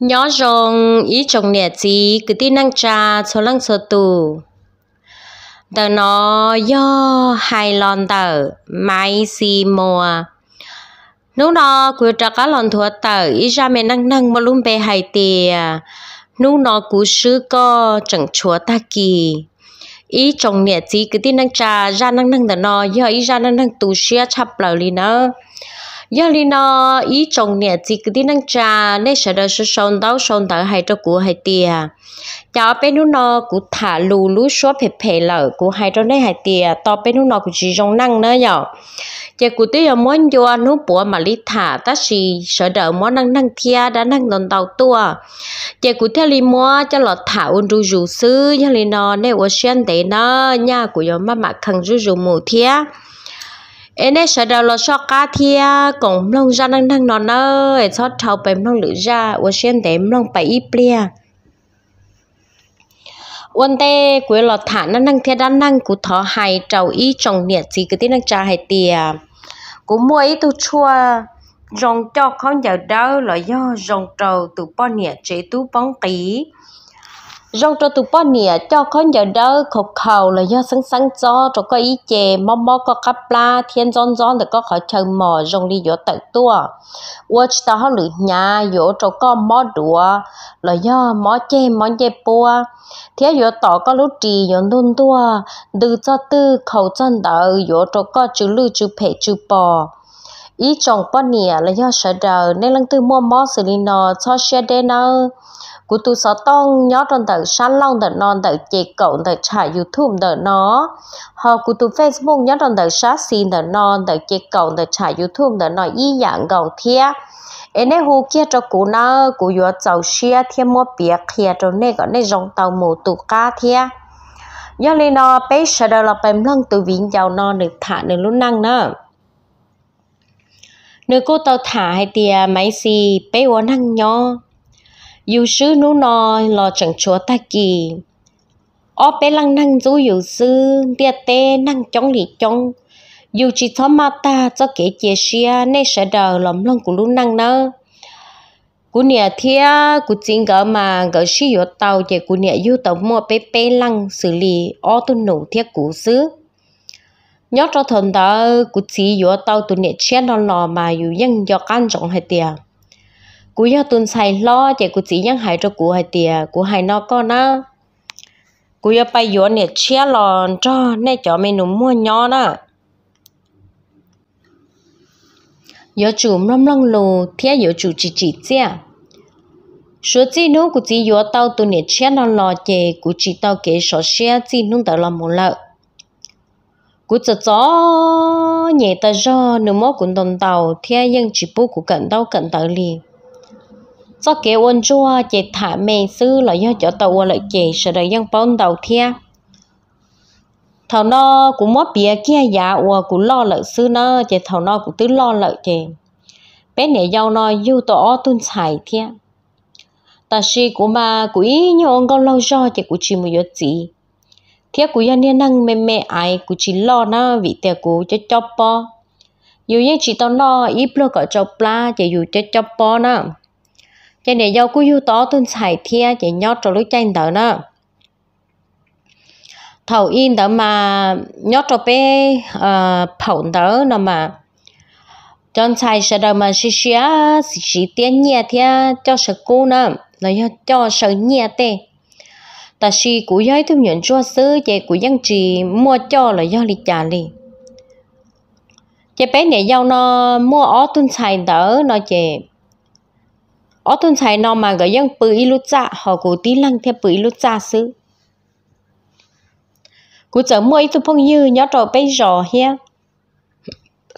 nhỏ rong ý trồng nẻ gì cứ tin năng trà cho lăng số tù tờ nó do hai lon tờ mai si mùa nung nó cứ trả cá lon thua tờ ý ra mẹ năng năng mà luôn bề hai tìa nung nó cứ sứ co chẳng chúa ta kỳ ý trồng nẻ gì cứ tin năng trà ra năng năng tờ nó do ý ra năng năng tù xia chập lầu lì nữa giờ đi nó ý trồng nè chỉ cái đi năng trà nên sợ đời sự sống đau sống đỡ hay cho cụ hay tia cháu bên nó nó cụ thả lù lú số phải phải lợ cụ hay cho nên hay tia to bên nó nó cụ chỉ trồng năng nữa nhở chỉ cụ tia muốn vô nó bùa mà lít thả ta gì sợ đời muốn năng năng thia đã năng đòn đầu tua giờ cụ theo lý mua cho lọ thả ôn ru dù sư giờ đi nó nên ở xuyên để nó nhà cụ yo má mà khăng ru dù mù thia em ấy sợ đầu lo cho cá thia cũng long ra năng năng nó nơi cho thầu bèm long lử ra và xem để long bảy ít bia quân tê quế lọt thả năng năng thia đan năng của thọ hài trầu y trồng nhiệt gì cái tiếng năng trà hài tìa cụ mua ý tu chua rong cho không giờ đâu là do rong trầu từ bao nhiệt chế tú bóng ký rong cho tụ bao nè cho con giờ đỡ khẩu khẩu là do sáng sáng cho cho có ý chè mò mò có cắp la thiên giòn giòn để có khỏi chờ mò rong đi vô tự tua watch ta họ lửa nhà vô cho có mò đùa là do mò chè mò chè bùa thế vô tỏ có lúc trì vô đun tua từ cho tư khẩu chân đỡ vô cho có chữ lư chữ phê chữ bò ý chồng bao nè là do sợ đờ nên lần từ mua mò xử lý nó cho xe đê nó của tôi sợ tông nhớ trong tờ sáng long tờ non tờ chè cậu tờ trả youtube tờ nó họ của tôi facebook nhớ trong tờ sáng xin tờ non tờ chè cậu tờ trả youtube tờ nó ý dạng gọn thiệt em ấy hú kia cho cô nó cô vừa chầu xe thêm mua bia kia cho nên gọi nên rong tàu mù tụ ca thiệt do lý nó bé sợ đờ là bèm lăng từ viên giàu nó được thả được lúc năng nữa nếu cô tao thả hai tìa máy xì, bé uốn hăng nhó dù sư nú nò lò chẳng chúa ta kỳ ó bé lăng năng dù dù sư tia tê năng chống lì chống dù chỉ thó ma ta cho kể chia xia nên sẽ đờ lòng lòng của lũ năng nơ cú nè thia cú chính gỡ mà gỡ xí yếu tàu thì cú nè yêu tàu mua bé bé lăng xử lý ó tu nổ thiết cú xứ nhớ cho thần đó cụ chỉ yếu tàu tụi nè chết nó lò mà yếu nhân cho căn trọng hay tiền cụ yếu tuần xài lo chạy cụ chỉ nhân hại cho cụ hay tiền cụ hại nó con á cụ yếu bay yếu nè chết lò cho nên cho mấy nó mua nhỏ đó yếu chủ lâm lâm lù thế yếu chủ chỉ chỉ chia số chỉ nó cụ chỉ yếu tàu tụi nè chết nó lò chạy cụ chỉ tàu kể số xe chỉ nung tao làm một lợi cú cho chó nhẹ ta cho nếu mà cũng đồng tàu thì dân chỉ bố của cận đâu cận tới liền cho kế ôn cho chế thả mẹ sư là do chỗ tàu lại chế sợ đời dân bóng tàu thia thầu nó cũng mất bia kia dạ ua cũng lo lợi sư nó chế thầu nó cũng tứ lo lợi chế bé nè giàu nó yêu tổ tuân xài thia ta si của mà của ý nhau ông con lâu cho chế của chị một chút. chỉ thế cô yên nên năng mẹ mẹ ai cô chỉ lo na vì thế cô cho cho po dù như chỉ tao lo ít lo cả cho pla chỉ dù cho cho po na cho nên do cô yêu tao tuân sai thia chỉ nhót cho lối tranh đó na thầu in đó mà nhót cho bé phẩu đó nó mà chọn sai sẽ đâu mà xí xí xí tiền nhẹ thia cho sợ cô na là cho sợ nhẹ thế ta si cú giới thêm nhận cho sớ chế cú dân trì mua cho là do lì trả lì chế bé này giao nó mua ó tuân xài đỡ nó chế ó tuân xài nó mà gọi dân bự y lút dạ họ cú tí lăng theo bự y lút dạ sứ cú chở mua ít tu phong như nhớ trò bé rò hia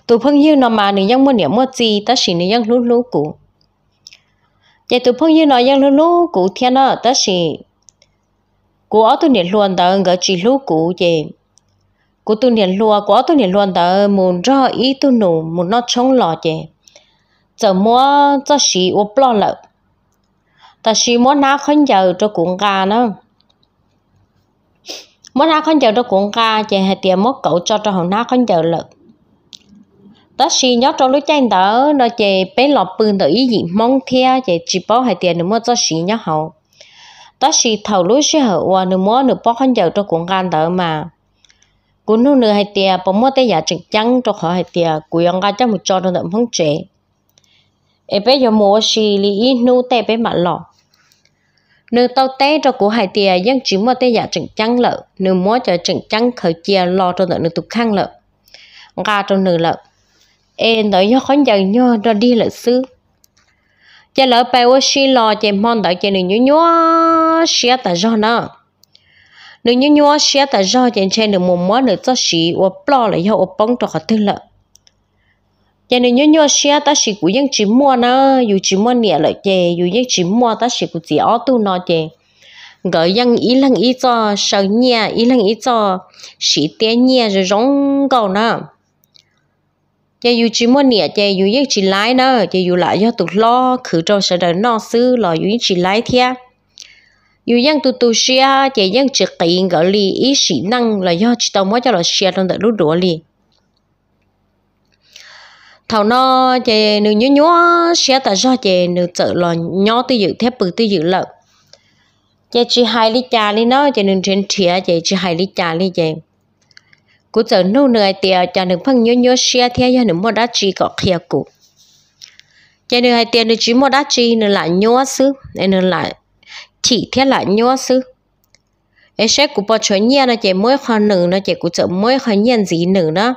tu phong như nó mà nữ dân mua niệm mua gì ta chỉ nữ dân lú lú cú chế tu phong như nó dân lú lú cú thiên nó ta chỉ cô ở tôi niệm luôn đó ngỡ chỉ lúc cũ gì cô tôi niệm luôn cô ở tôi niệm luôn đó muốn ra ý tôi nụ muốn nó chống lọ gì giờ mua cho xí ô blo lợ ta xí mua ná khăn giờ cho cuốn gà nó, mua ná khăn giờ cho cuốn gà chị hay tiền mua cậu cho cho hồng ná khăn giờ lợ ta xí nhớ cho lúc chanh đỡ, nó chị bé lọ bươn tới ý gì mong thea chị chỉ bảo hay tiền để mua cho xí nhớ hậu ta chỉ thầu lối sẽ hở qua nửa mó nửa bó khăn dầu cho cuốn gan đỡ mà cuốn nửa nửa hai tia bỏ mó tay giả trực trắng cho khỏi hai tia cuốn ông gan chắc một cho nó đậm phong trễ em bé giờ mua xì li ít nu tay bé mặt lọ nửa tàu té cho của hai tia dân chỉ mua tay giả trực trắng lợ nửa mó cho trực trắng khởi chia lo cho đỡ nửa tục khăn lợ ga cho nửa lợ em đợi nhớ khăn dầu nhớ cho đi lợ xứ chỉ lỡ bay qua xí lò chỉ mong đợi chỉ nữ nhúa nhúa xía ta do nữa nữ nhúa nhúa xía ta do chỉ trên được một món nữ cho xí và bò lại cho bông cho họ thương lợi chỉ nữ nhúa nhúa xía ta xí cũng vẫn chỉ mua nữa dù chỉ mua nhẹ lợi chỉ dù vẫn chỉ mua ta xí cũng chỉ ở tu nó chỉ gọi dân ý lăng ý cho sợ nhẹ ý lăng ý cho xí tiền nhẹ rồi rong cầu nữa chị yêu chỉ muốn nè chị yêu yêu chỉ lái nữa chị yêu lại do tụt lo khử cho sợ đời nó xứ lo yêu chỉ lái thia yêu dân tụt tụt xia chị dân chỉ kiện gọi li ý sĩ năng là do chỉ tao mới cho là xia trong đợt lúc đùa li thầu nó chị nữ nhớ nhớ xia tại do chị nữ sợ là nhó tư dự thép bự tư dự lợn chị chỉ hai ly trà ly nó chị nữ trên thia chị chỉ hai ly trà ly chị cú giờ nô nơi tiệt cho nương phăng nhớ nhớ xe theo cho nương mua đá chi có khía cụ cho nên hai tiền được chỉ mua đá chi nên lại nhớ xứ nên lại chỉ theo lại nhớ xứ ấy sẽ cú bỏ chơi nhẹ là chỉ mỗi khoan nương là chỉ cú giờ mỗi khoan nhẹ gì nương đó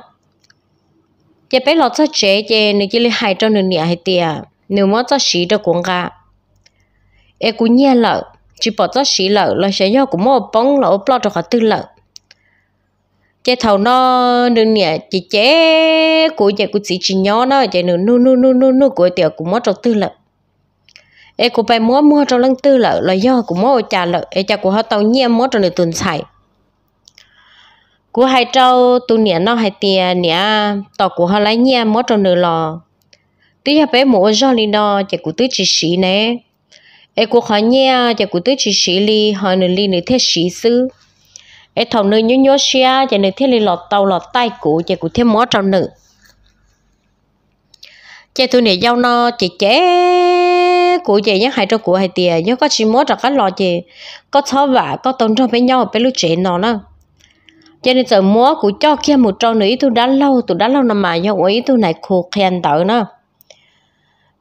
chỉ bé lọt cho chế chỉ nương chỉ lấy hai trong nương nhẹ hai tiệt nương mua cho xí được cũng cả ấy cú nhẹ lợ chỉ bỏ cho xí lợ là sẽ nhau cú mua bông lợ bỏ cho cả tư lợ chế thầu nó đừng nè chị chế của chị của chị chị nhỏ nó chị nữa nu nu nu nu nu của tiểu cũng mất trong tư lợi em của bài mua mua trong lăng tư lợi là do cũng mua trả lợi em cha của họ tàu nhiên mất trong được tuần xài của hai trâu tu nè nó hai tiền nè tàu của họ lấy nhiên mất trong nửa lò tí hả bé mua do li nó chị của tứ chị sĩ nè em của họ nhiên chị của tứ chị sĩ ly họ nửa ly nửa thế sĩ sư ấy thầu nữ nhớ nhớ xia chạy nữ thiết lý lọt tàu lọt tay cũ chạy cụ thêm mó trong nữ chạy tôi này giao nó chạy chế cụ chạy nhá hai trong cụ hai tiền nhớ có chỉ mó trong cái lọ chạy có thó vả có tông trong bên nhau bên lúc chạy nó nữa cho nên giờ múa của cho kia một trong nữ tôi đã lâu tôi đã lâu năm mà nhau ấy tôi này khô khen tự nó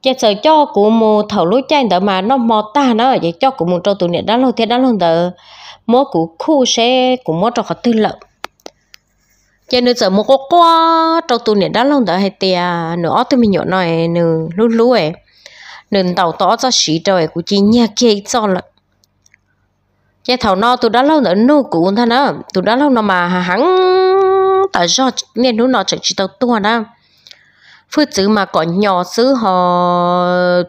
cho giờ cho của mù thầu lúa chạy tự mà nó mò ta nó vậy cho của một trong tụi này đã lâu thế đã lâu tự mỗi cú khu xe cũng mỗi trò khó tư lợi cho nên giờ một có quá trong tụ này đã lâu đã hết tiề nữa tôi mình nhậu này nữa lú lú ấy nên tàu tỏ cho sĩ trời của chị nhà kia cho là cái thầu nó tôi đã lâu nữa nô cũ thằng đó tôi đã lâu nó mà hắn tại do nên nó nó chẳng chỉ tàu tua đó phương chữ mà còn nhỏ xứ họ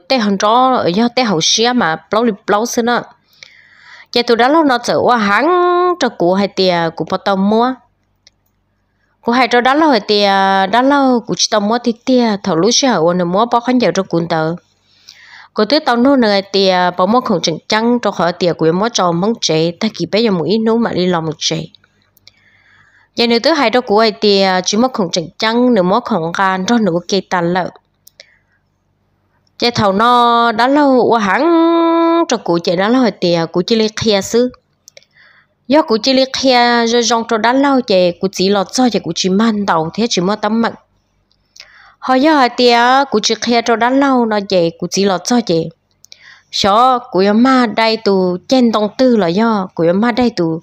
tê hòn rõ ở do tê hậu xía mà blow đi blow xứ nữa giờ tụi đó lâu nó sợ quá hắn cho cụ hay tiền của bắt tao mua cụ hay cho đó lâu hay tiền đó lâu của chị tao mua thì tiền thầu lúc sẽ ở nó mua bao khăn giờ cho cụ tờ cụ tới tao nói này tiền bao mua không chừng chăng cho họ tiền cụ mua cho mong chế ta kỳ bây giờ một ít nô mà đi lòng một chế giờ nếu tới hai đó cụ hay tiền chỉ mua không chừng chăng nữa mua không gan cho nữa kê tàn lợi chế thầu nó đó lâu quá hắn trong trò cụ chạy đó là hồi tiề cụ chỉ lấy kia sư do cụ chỉ lấy kia rồi trong trò đã lâu chạy cụ chỉ lọt cho chạy cụ chỉ man đầu thế chỉ mua tấm mạnh hồi do hồi tiề cụ chỉ kia trò đã lâu nó chạy cụ chỉ lọt cho chạy số cụ yếm ma đây tụ trên tông tư là do cụ em ma đây tụ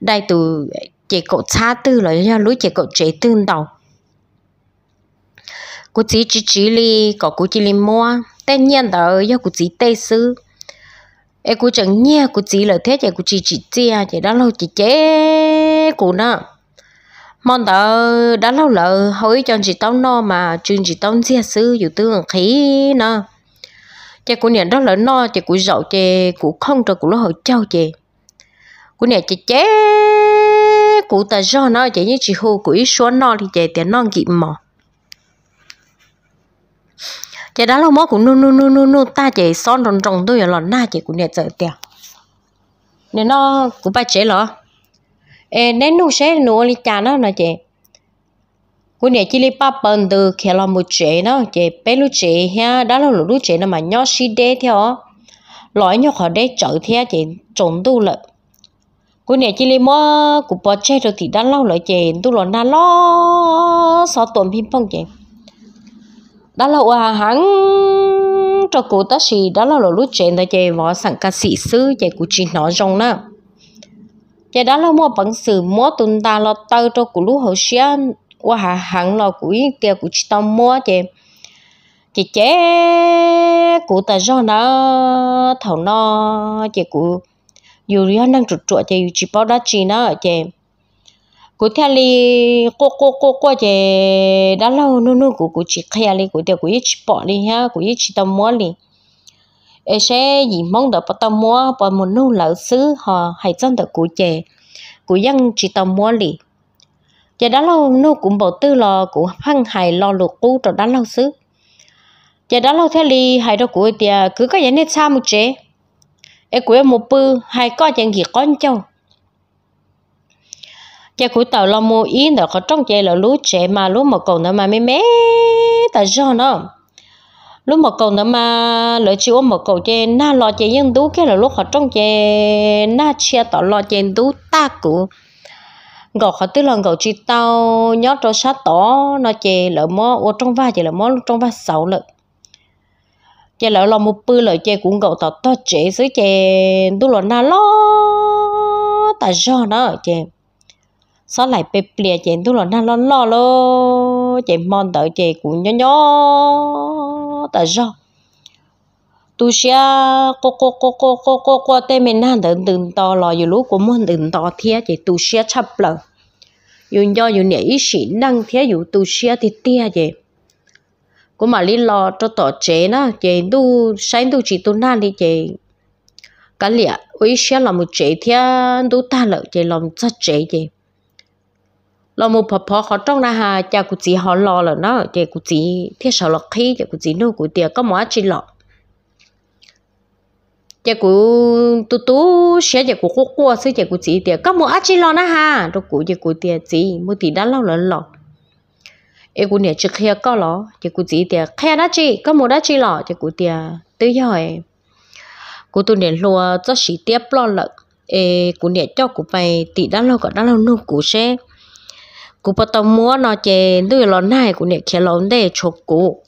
đây tụ chế cậu xa tư là do lối chế cậu chế tư đầu cụ chỉ chỉ chỉ li có cụ chỉ li mua tên nhiên đó do cụ chỉ tây sư em cũng chẳng nhẹ cũng chỉ là thế chị cũng chỉ chỉ chia à, chị đã lâu chỉ chế cụ nè mong tờ đã lâu lợ hỏi cho chị tao no mà chuyện chị tao chia sư dù tương khí nè chị cũng nhận đó là no chị cũng dậu chị cũng không cho cũng lo hỏi châu chị cũng nhận chị chế cụ ta do nó chị như chị hù cũng ít số no thì chị tiền non kịp mà chị đã lâu mốt cũng nu nu nu nu nu ta chị son rồng rồng tôi là na chị cũng nhẹ sợ tiệt nên nó cũng ba chế lọ ê nên nu sẽ nu li cha nó nè chị cũng nhẹ chỉ li ba bần từ khi là một chế nó chị bé lúc chị ha đã lâu lúc chế nó mà nhỏ xí đê theo lõi nhỏ khỏi đê chở theo chị trộn tu lợn cũng nhẹ chỉ lấy mua của bò chế rồi thì đã lâu rồi chị tôi lo na lo sao tổn phim phong chị đó là hòa hắn cho cô ta đó là lâu lút chuyện ta chơi võ sẵn ca sĩ sư chơi của chị nó rong nè chơi đó là mua bằng sự mua tuần ta lo tao cho cô lúc hồ xia hòa hà hắn lo của yên kia của chị ta mua chơi chị chế cụ ta do nó thầu nó chị cụ dù riêng đang trụt trụa chị chỉ bao đá chị nó chị cô thể li cô cô cô cô chị đã lâu nô nô cụ cô chỉ khai li cụ tiêu cụ ít bỏ li ha cụ ít tâm mua li ấy sẽ gì mong đợi bắt tâm mua bắt một nu lỡ xứ họ hay chân được cô chị cụ dân chỉ tâm mua li chị đã lâu nô cũng bảo tư lo cụ hăng hài lo lụt cô rồi đã lâu xứ chị đã lâu thế li hay đâu cụ thì cứ có gì nên sao một chế ấy cụ một bư hay có chẳng gì con châu chạy cúi tàu lo mua in đó có trong chạy là lú chạy mà lú một cầu nữa mà mê mê tại sao nó lúc một cầu nữa mà lỡ chịu một cầu chạy na lo chạy nhưng tú cái là lúc họ trong chạy na chia tỏ lo chạy tú ta cụ gò họ tức là gò chỉ tàu nhót cho sát tỏ nó chạy lỡ mó ô trong va chạy lỡ mó trong va sáu lợ chạy lỡ lo một bư lỡ chạy cũng gò tỏ to chạy dưới chạy tú lo na lo tại sao nó chạy xó lại bê bìa chén tu lò na lo lo lo chén mòn tờ chè cú nhó nhó tờ do tu xia cô cô cô cô cô cô cô tê mình na đừng đừng to lo, dù lúc của muốn đừng to thia chỉ tu xia chập lờ dù do dù nhảy sĩ năng thia dù tu xia thì tia vậy cũng mà lý lo cho tổ chế nó chế tu sáng tu chỉ tu na đi chế cái lẽ ấy sẽ là một chế thia tu ta lợi chế làm rất chế vậy lo một phò phò khó trong ra hà cha cụ chỉ họ lo là nó để cụ chỉ thiết sợ lọt khí để cụ chỉ nô cụ tiệt có mỏ chỉ lọ cha cụ tu tu sẽ cha cụ khô khô xứ cha cụ chỉ tiệt có mỏ chỉ lọ na hà đồ cụ cha cụ tiệt chỉ mua tí đã lo lọ lọ ê cụ nè chỉ khe có lọ cha cụ chỉ tiệt khe đã chỉ có mỏ đã chỉ lọ cha cụ tiệt tới rồi cụ tu nè lúa cho sĩ tiếp lo lợ ê cụ nè cho cụ phải tí đã lo cả đã lo nô cụ sẽ cú bắt tao mua nó chơi, đôi lần này cú nè kia lon để chụp cú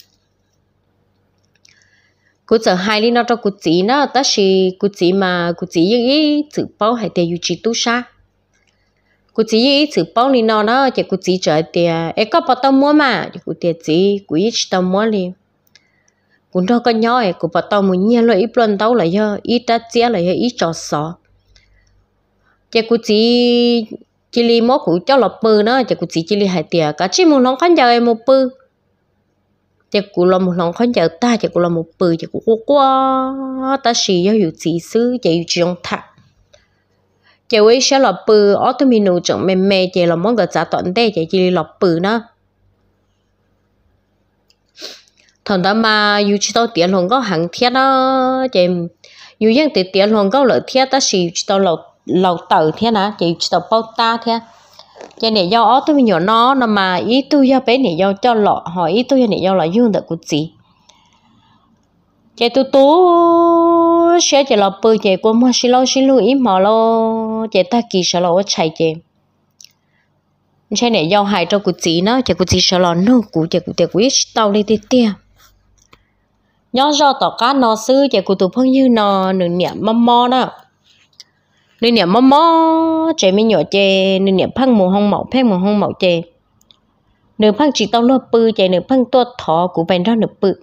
cú giờ hai đi nó cho cú chỉ nó ta chỉ cú chỉ mà cú chỉ những ý chữ bao hay tiền yêu chỉ tu sa cú chỉ những ý chữ bao đi nó nó chỉ cú chỉ trở tiền ấy có bắt đầu mua mà cú tiền chỉ cú ít đầu mua liền cú cho có nhỏ ấy cú bắt đầu mua nhớ lại ít lần tao lại hơ ít ta chia lại hơ ít cho sọ chỉ cú chỉ chỉ li mốt của cháu lọp bư nữa chỉ của chỉ chỉ li hai tiệt cả chỉ một lòng khán giờ em một bư chỉ của lòng một lòng khán giờ ta chỉ của lòng một bư chỉ của quá ta chỉ yêu hiểu chỉ sư chỉ yêu ông thật chỉ với sẽ lọp bư ở tụi mình nụ chồng mềm mềm chỉ là món cái giá tận đây chỉ chỉ li lọp bư nó thằng đó mà yêu chỉ tao tiền lòng có hàng thiết đó chỉ yêu những tiền tiền lòng có lợi thiết ta chỉ chỉ tao lọp lâu tờ thế nè chị tờ bao ta thế cho nên do ở tôi nhỏ nó nó mà ý tôi do bé này do cho lọ hỏi ý tôi này do là dương được của chị chị tôi tú sẽ chị lọ bơi chị cũng mua xí lô xí lô ý mà lô chị ta kỳ sợ lô chạy chị chị này do hại cho của chị nó chị của chị sợ lô nó của chị của chị của tao đi tê tê nhớ do tỏ cá nó sư chị của tôi phong như nó nửa niệm mâm mò đó nên nhà mò mò chạy mi nhỏ chè nên nhà phăng mồ hông mậu phăng mồ hông mậu chè nên phăng chỉ tao lo bự chạy nên phăng tua thọ của bên đó nửa bự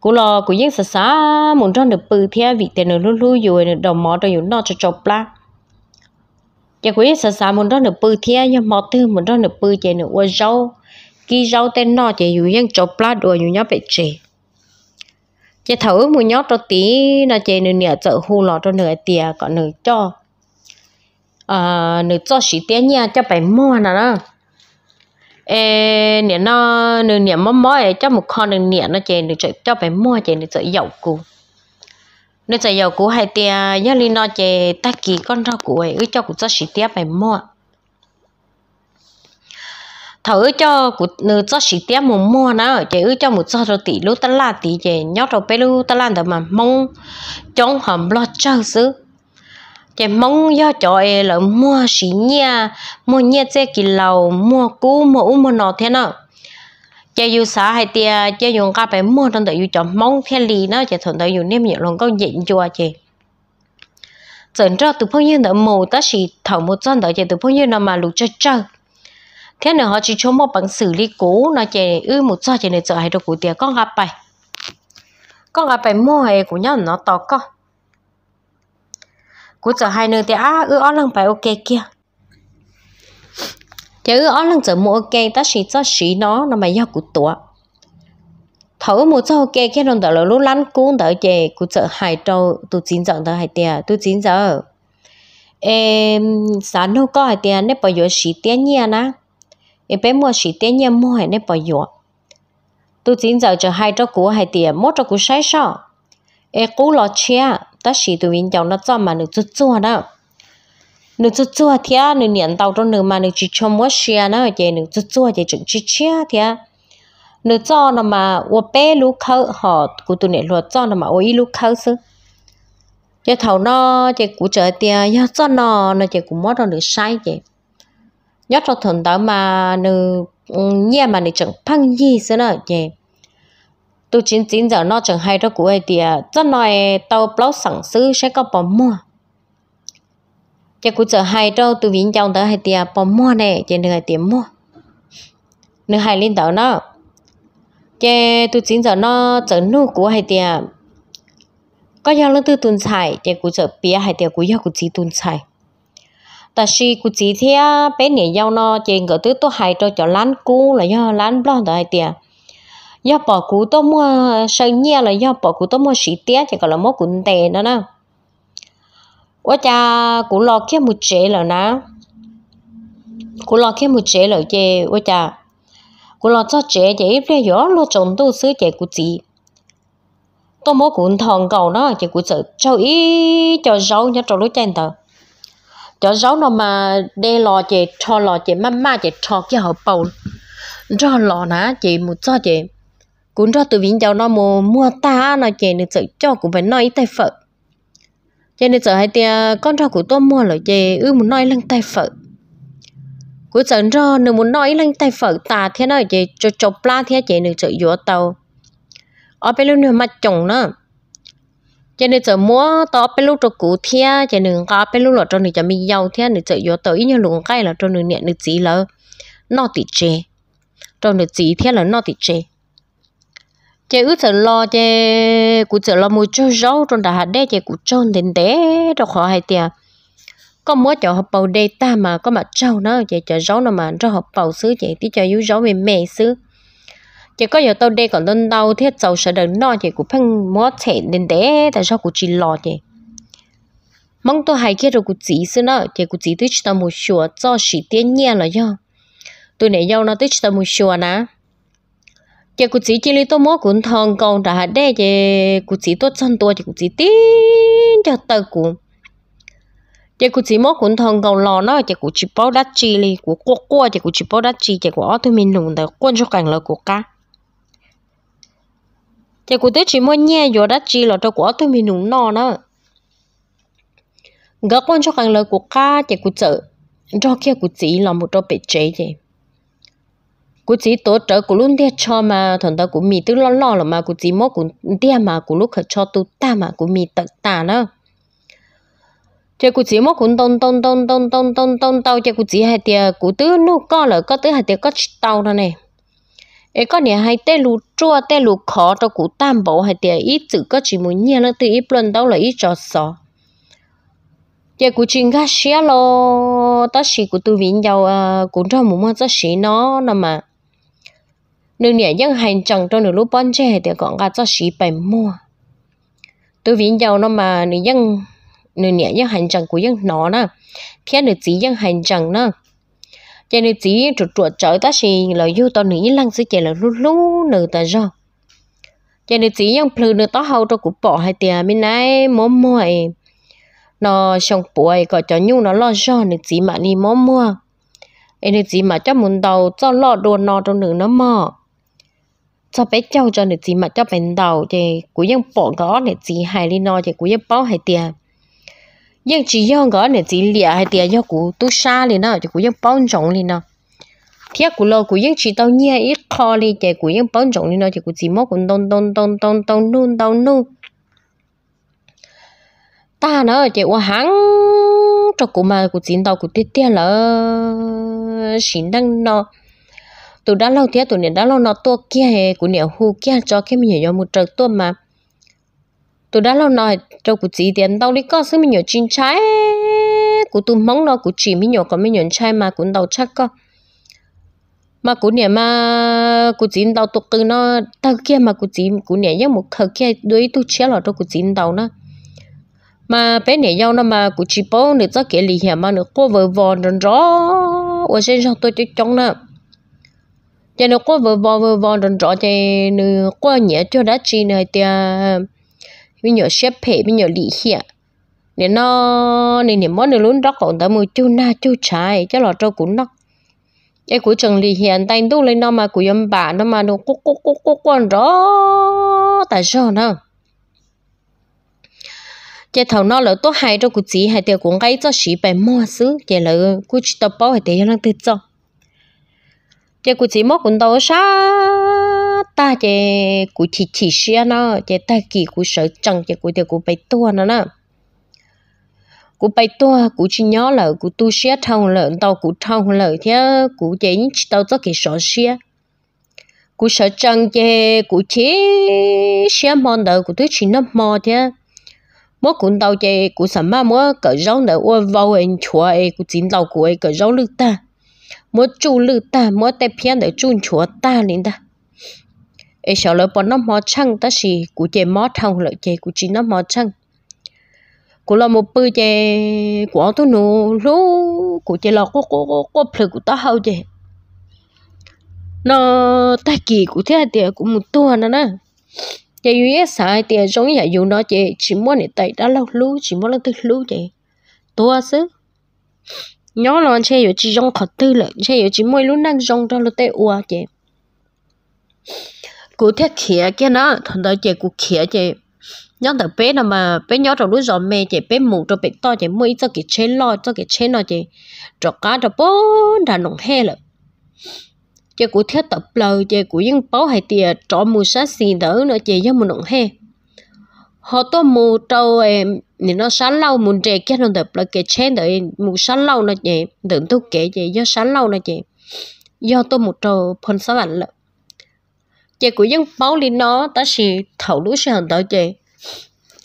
cú lo cú yên xa xa muốn ra nửa bự thế vị tiền nửa lú lú rồi nửa đầu mò rồi nó cho chọc la chạy cú yên xa xa muốn ra nửa bự thế nhưng mỏ tư muốn ra nửa bự chạy nửa uo rau kỳ rau tên nó chạy dù yên chọc la đùa dù nhá bị chạy chị thấu mùi nhót cho tí là chị nửa nửa chợ hù lọ cho nửa tìa có nửa cho à, nửa cho xí tía nha cho phải mua nào đó ê nửa nó nửa nửa mắm mắm cho một con nửa nửa nó chị nửa chợ cho phải mua chị nửa chợ dầu cù nửa chợ dầu cù hai tìa nhớ lên nó chị ta kỳ con rau củ ấy cho cũng cho xí tía phải mua thở cho nửa ừ, cho sĩ tiết một mua nó chỉ ư cho một cho rồi tỷ lúc ta là tỷ chỉ nhóc đầu bé lúc ta làm được mà mong trong hầm lo chơi xứ chỉ mong do cho em là mua sĩ nha mua nha xe kỳ lầu mua cú mua u mua nọ thế nào chỉ yêu xã hay tia chỉ dùng cá bé mua trong tự yêu cho mong thế lì nó chỉ thuận tự yêu niêm nhiều lần có nhịn chua chị dẫn cho từ phong nhiên đỡ mua ta sĩ thầu một chân đỡ chỉ từ phong nhiên là mà lục chơi chơi thế nữa họ chỉ cho một bằng xử lý cố, nó chỉ ư ừ, một cho chỉ nên cho hai đồ cụ tiền con gặp bài con gặp bài mua hay của nhau nó to con của giờ hai nơi thì á ư ó lần bài ok kia thì ư ó lần giờ mua ok ta chỉ cho xí nó nó mày do của tuổi thấu một cho ok kia nó đỡ là lúc lăn cũng đỡ chè của giờ hai trâu tu chín giờ đỡ hai tiền tu chín giờ em sáng hôm có hai tiền nếp bây giờ xí tiền nhia na e bé mua chỉ tiền nhà mua hay nếp bỏ yếu tu chính giờ cho hai trò cũ hay tiền mốt trò cũ sai sao e cũ lo chia ta chỉ tu vinh cháu nó cho mà được chút chua đó được chút chua thì à được nhận tàu trong được mà được chỉ cho mua chia nó chỉ được chút chua chỉ chừng chỉ chia thì à được cho nó mà ô bé lúc khâu họ cụ tụi này luật cho nó mà ô lúc khâu xứ chỉ thầu nó chỉ cụ chờ tiền cho nó nó chỉ cụ mua nó được sai nhất là thằng đó mà nữ ừ, nhà mà nữ chẳng phăng gì xí nữa nhỉ tôi chính chính giờ nó chẳng hay đó của ấy tiệt, cho nói tàu blog sản sư sẽ có bỏ mua chắc cũng giờ hay đó tôi vĩnh trong đó hay tiệt bỏ mua này chỉ nửa tiền mua nửa hai lên tàu nó chứ tôi chính giờ nó giờ nu của hay tiệt, có nhiều lần tôi tuần xài chứ cũng giờ bia hay tiệt cũng nhiều cũng chỉ tuần xài ta si cụ chỉ thế à, bé nhẹ nhau nó chỉ ngỡ tới tôi hay cho cho lán cú là do lán bao đời tiền do bỏ cú tôi mua sơn nhia là do bỏ cú tôi mua sĩ tía chỉ còn là mua cún tè nữa nè quá cha cú lo kia một chế là ná cú lo kia một chế là chê quá cha cú lo cho chế chỉ bây giờ lo trồng tôi sứ chế cụ chỉ tôi mua cún thòng cầu nó chỉ cụ sợ cho ý cho rau nhá cho lối chen tờ cho rau nó mà đe lò chị cho lò chị má má chị cho cái hộp bầu cho lò nà chị một cho chị cũng cho từ vĩnh cháu nó mua mua ta nó chị được sợ cho cũng phải nói tay phật cho nên sợ hai tia con cho của tôi mua lời chị ư muốn nói lăng tay phật của sợ cho nếu muốn nói lăng tay phật ta thế nói chị cho chọc la thế chị được sợ dỗ tàu ở bên luôn mà chồng nữa cho nên giờ mua to bên lúc cho cụ thia cho nên có bên lúc là cho nên cho mình giàu thia nên giờ yếu tới như luôn cái là cho nên nhận được gì là nó thì chê cho nên gì thia là nó thì chê chế ước sợ lo chế cụ sợ lo mua cho rau trong đại hạt đế chế cụ trôn đến đế cho khó hay tiền có mua cho học bầu đê ta mà có mà trâu nó chế cho rau nó mà cho học bầu xứ chế tí cho yếu rau mềm mềm xứ chỉ có giờ tôi đây còn lần đầu thiết cháu sẽ đừng no chỉ cũng phăng mót thể nên để tại sao cũng chỉ lo chứ mong tôi hay kia rồi cũng chỉ xưa nó chỉ cũng chỉ tôi tao một chùa cho sĩ tiên nhiên là do tôi này nhau nó tôi tao một chùa nè chỉ cũng chỉ chỉ lý tôi mót cũng thằng con đã hạt đế chỉ cũng chỉ tôi chân tôi thì cũng chỉ tin cho tao cũng chỉ cũng chỉ mót cũng thằng con lo nó chỉ cũng chỉ bảo đắt chi li của quốc quốc chỉ cũng chỉ bảo đắt chi chỉ của tôi mình nùng tại quân cho cảnh lời của cá chỉ cụ tới chỉ mua nhẹ rồi đã chỉ là cho quả tôi mình nung nọ nữa gặp con cho hàng lời của ca chỉ cụ chợ cho kia cụ chỉ là một trò bị chế gì, cụ chỉ tổ trợ cụ luôn đi cho mà thằng ta cụ mì tức lo lo là mà cụ chỉ mốt cụ đi mà cụ lúc khởi cho tôi ta mà cụ mì tật ta nữa chỉ cụ chỉ mốt cụ tông tông tông tông tông tông tông tàu chỉ cụ chỉ hai tiệt cụ tư nu co là có tứ hai tiệt có tao đó này ấy có nè hay tê lù chua tê lù khó cho cụ tam bộ hay tiền ít chữ có chỉ muốn nhẹ nó từ ít lần đâu là ít cho sọ giờ cụ chuyện khác xía lo ta xí cụ tu viện giàu cũng cho muốn mua ta xí nó nè mà nương nhẹ dân hành chẳng cho nửa lúc bón chè thì còn cả ta xí bảy mua tu viện giàu nó mà nửa dân nửa nhẹ dân hành chẳng của dân nó nè thiên nửa chỉ dân hành chẳng nữa cho nên chỉ chuột chuột trời ta xì là yêu tao nữ lăng sẽ chạy là lú lú nữ ta do cho nên chỉ yang plu nữ tao hầu cho cụ bỏ hai tiền mình này mua mua nó xong buổi có cho nhu nó lo cho nữ chỉ mà đi mua mua nên chỉ mà cho muốn đầu cho lo đồ nó cho nữ nó mò cho bé cháu cho nữ chỉ mà cho bên đầu thì cũng yang bỏ đó nữ chỉ hai đi nó thì cũng yang bỏ hai tiền nhưng chỉ do gõ này chỉ lìa hay tiền do cú tu xa liền nó chỉ cú dân bao trọng liền nó thiệt cú lo cú dân chỉ tao nhia ít kho liền chỉ cú dân bao trọng liền nó chỉ cú chỉ móc cú đông đông đông đông đông nôn đông nôn ta nó chỉ qua hắn cho cú mà cú chỉ tao cú tiếc tiếc là xin đăng nó tụi đã lâu thiệt tụi này đã lâu nó tua kia hè cú nẻo hù kia cho cái mình hiểu một trời tua mà tôi đã lâu nói cho cụ chỉ tiền đâu đi có xứ mình nhớ chín trái cụ tôi mong nó cụ chỉ mình nhớ còn mình nhớ trái mà cũng đâu chắc có mà cụ nè mà cụ chỉ đầu tục từ nó tao kia mà cụ chỉ cụ nè nhớ một khờ kia đối tôi chia lọt cho cụ chỉ đầu nó mà bé nè nhau nó mà cụ chỉ bố nữa cho kia lì hè mà nữa cô vợ vòn rồi rõ ở trên sao tôi chơi trong nữa cho nó cô vợ vòn vợ vòn rồi rõ cho nên cô nhẹ cho đã chi này thì mình nhớ xếp phê mình nhớ lý hiện nên nó nên niệm món nữa luôn rắc còn tới mùa chu na chu chai cho lọ trâu cũng nó cái của chồng lý hiện tay tu lấy nó mà của yếm bà nó mà nó cúc cúc cúc cúc còn rõ tại sao nữa chế thầu nó lỡ tốt hay cho cụ chỉ hay tiêu cũng gây cho sĩ bè mua xứ chế lỡ cụ chỉ tập bao hay tiêu năng tự cho chế cụ chỉ mất cũng đâu sao ta chế cú chỉ chỉ xia nó chế ta kỳ cú sợ chẳng chế cú thì cú bay tua nó nè cụ bay tua cú chỉ nhớ là cú tu xia thông lợn tàu cú thông lợn thế cú chế tàu tất kỳ sợ xia cú sợ chẳng chế cú chỉ xia mòn đầu cú thứ chỉ nó mò thế mỗi cú tàu chế cú sợ mà mỗi cỡ rong đỡ ô vào anh chúa ấy cụ chín tàu cụ ấy cỡ rong lư ta mỗi chú lư ta mỗi tay phiền để chun chúa ta lên ta ai sợ lỡ bọn nó mò chăng ta xì cụ chè mò thằng lợi chè cụ chín nó mò chăng cụ là một bữa chè của ông tôi nụ lú cụ chè là có có có phơi của ta hậu chè nó ta kỳ cụ thế tiệt cũng một tua nữa nè chè như sai tiệt giống như dù nó chè chỉ muốn để tay đã lâu lú chỉ muốn là từ lú chè tua xứ nhỏ là chè giờ chỉ giống khó tư lợi chè giờ chỉ mỗi lúc năng giống đó là tê ua chè cú thế khía cái nó thằng đó chị cú khía chị nhóm thằng bé nào mà bé nhỏ trong núi rồi mẹ chị bé mù cho bé to chị mới cho cái chế lo cho cái chế nó chị cho cá cho bốn đã nồng he rồi chị cú thế tập lờ chị cú những báo hay tiền cho mù sát xì đỡ nữa chị giống mù nồng he họ to mù trâu em nên nó sáng lâu mù trẻ cái nó tập là cái chế đợi mù sáng lâu nó chị đừng tôi kể chị do sáng lâu nó chị do tôi một trâu phân sáu lạnh lợi chị cũng dân báo lên nó ta chỉ thầu lúc sẽ hàng tới chị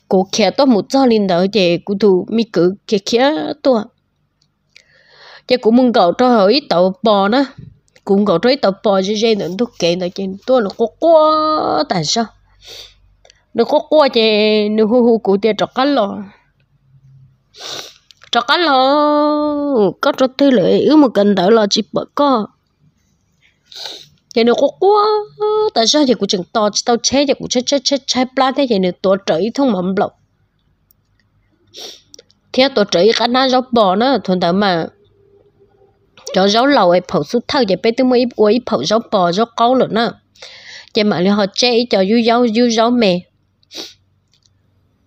cô kia tôi một cho linh đó chị cô thu mi cứ kia kia tôi chị cũng muốn cậu cho hỏi tàu bò nữa cũng cậu cho tàu bò cho dây nữa tôi kể nó chị tôi là có quá tại sao nó có quá chị nó hu hu cụ tiền cho cá lò cho cá lò có cho tư lệ ứ một cần đỡ lò chỉ bật co giờ nó có quá tại sao giờ cũng chẳng to chỉ tao chết giờ cũng chết chết chết chết, plan thế giờ nó tổ trời thông mầm lộc thế tổ trời cái na rau bò nó thuần tao mà cho rau lầu ấy phẩu sút thâu giờ bé tôi mới quấy phẩu rau bò rau câu rồi nó giờ mà lại họ chế cho du rau du rau mè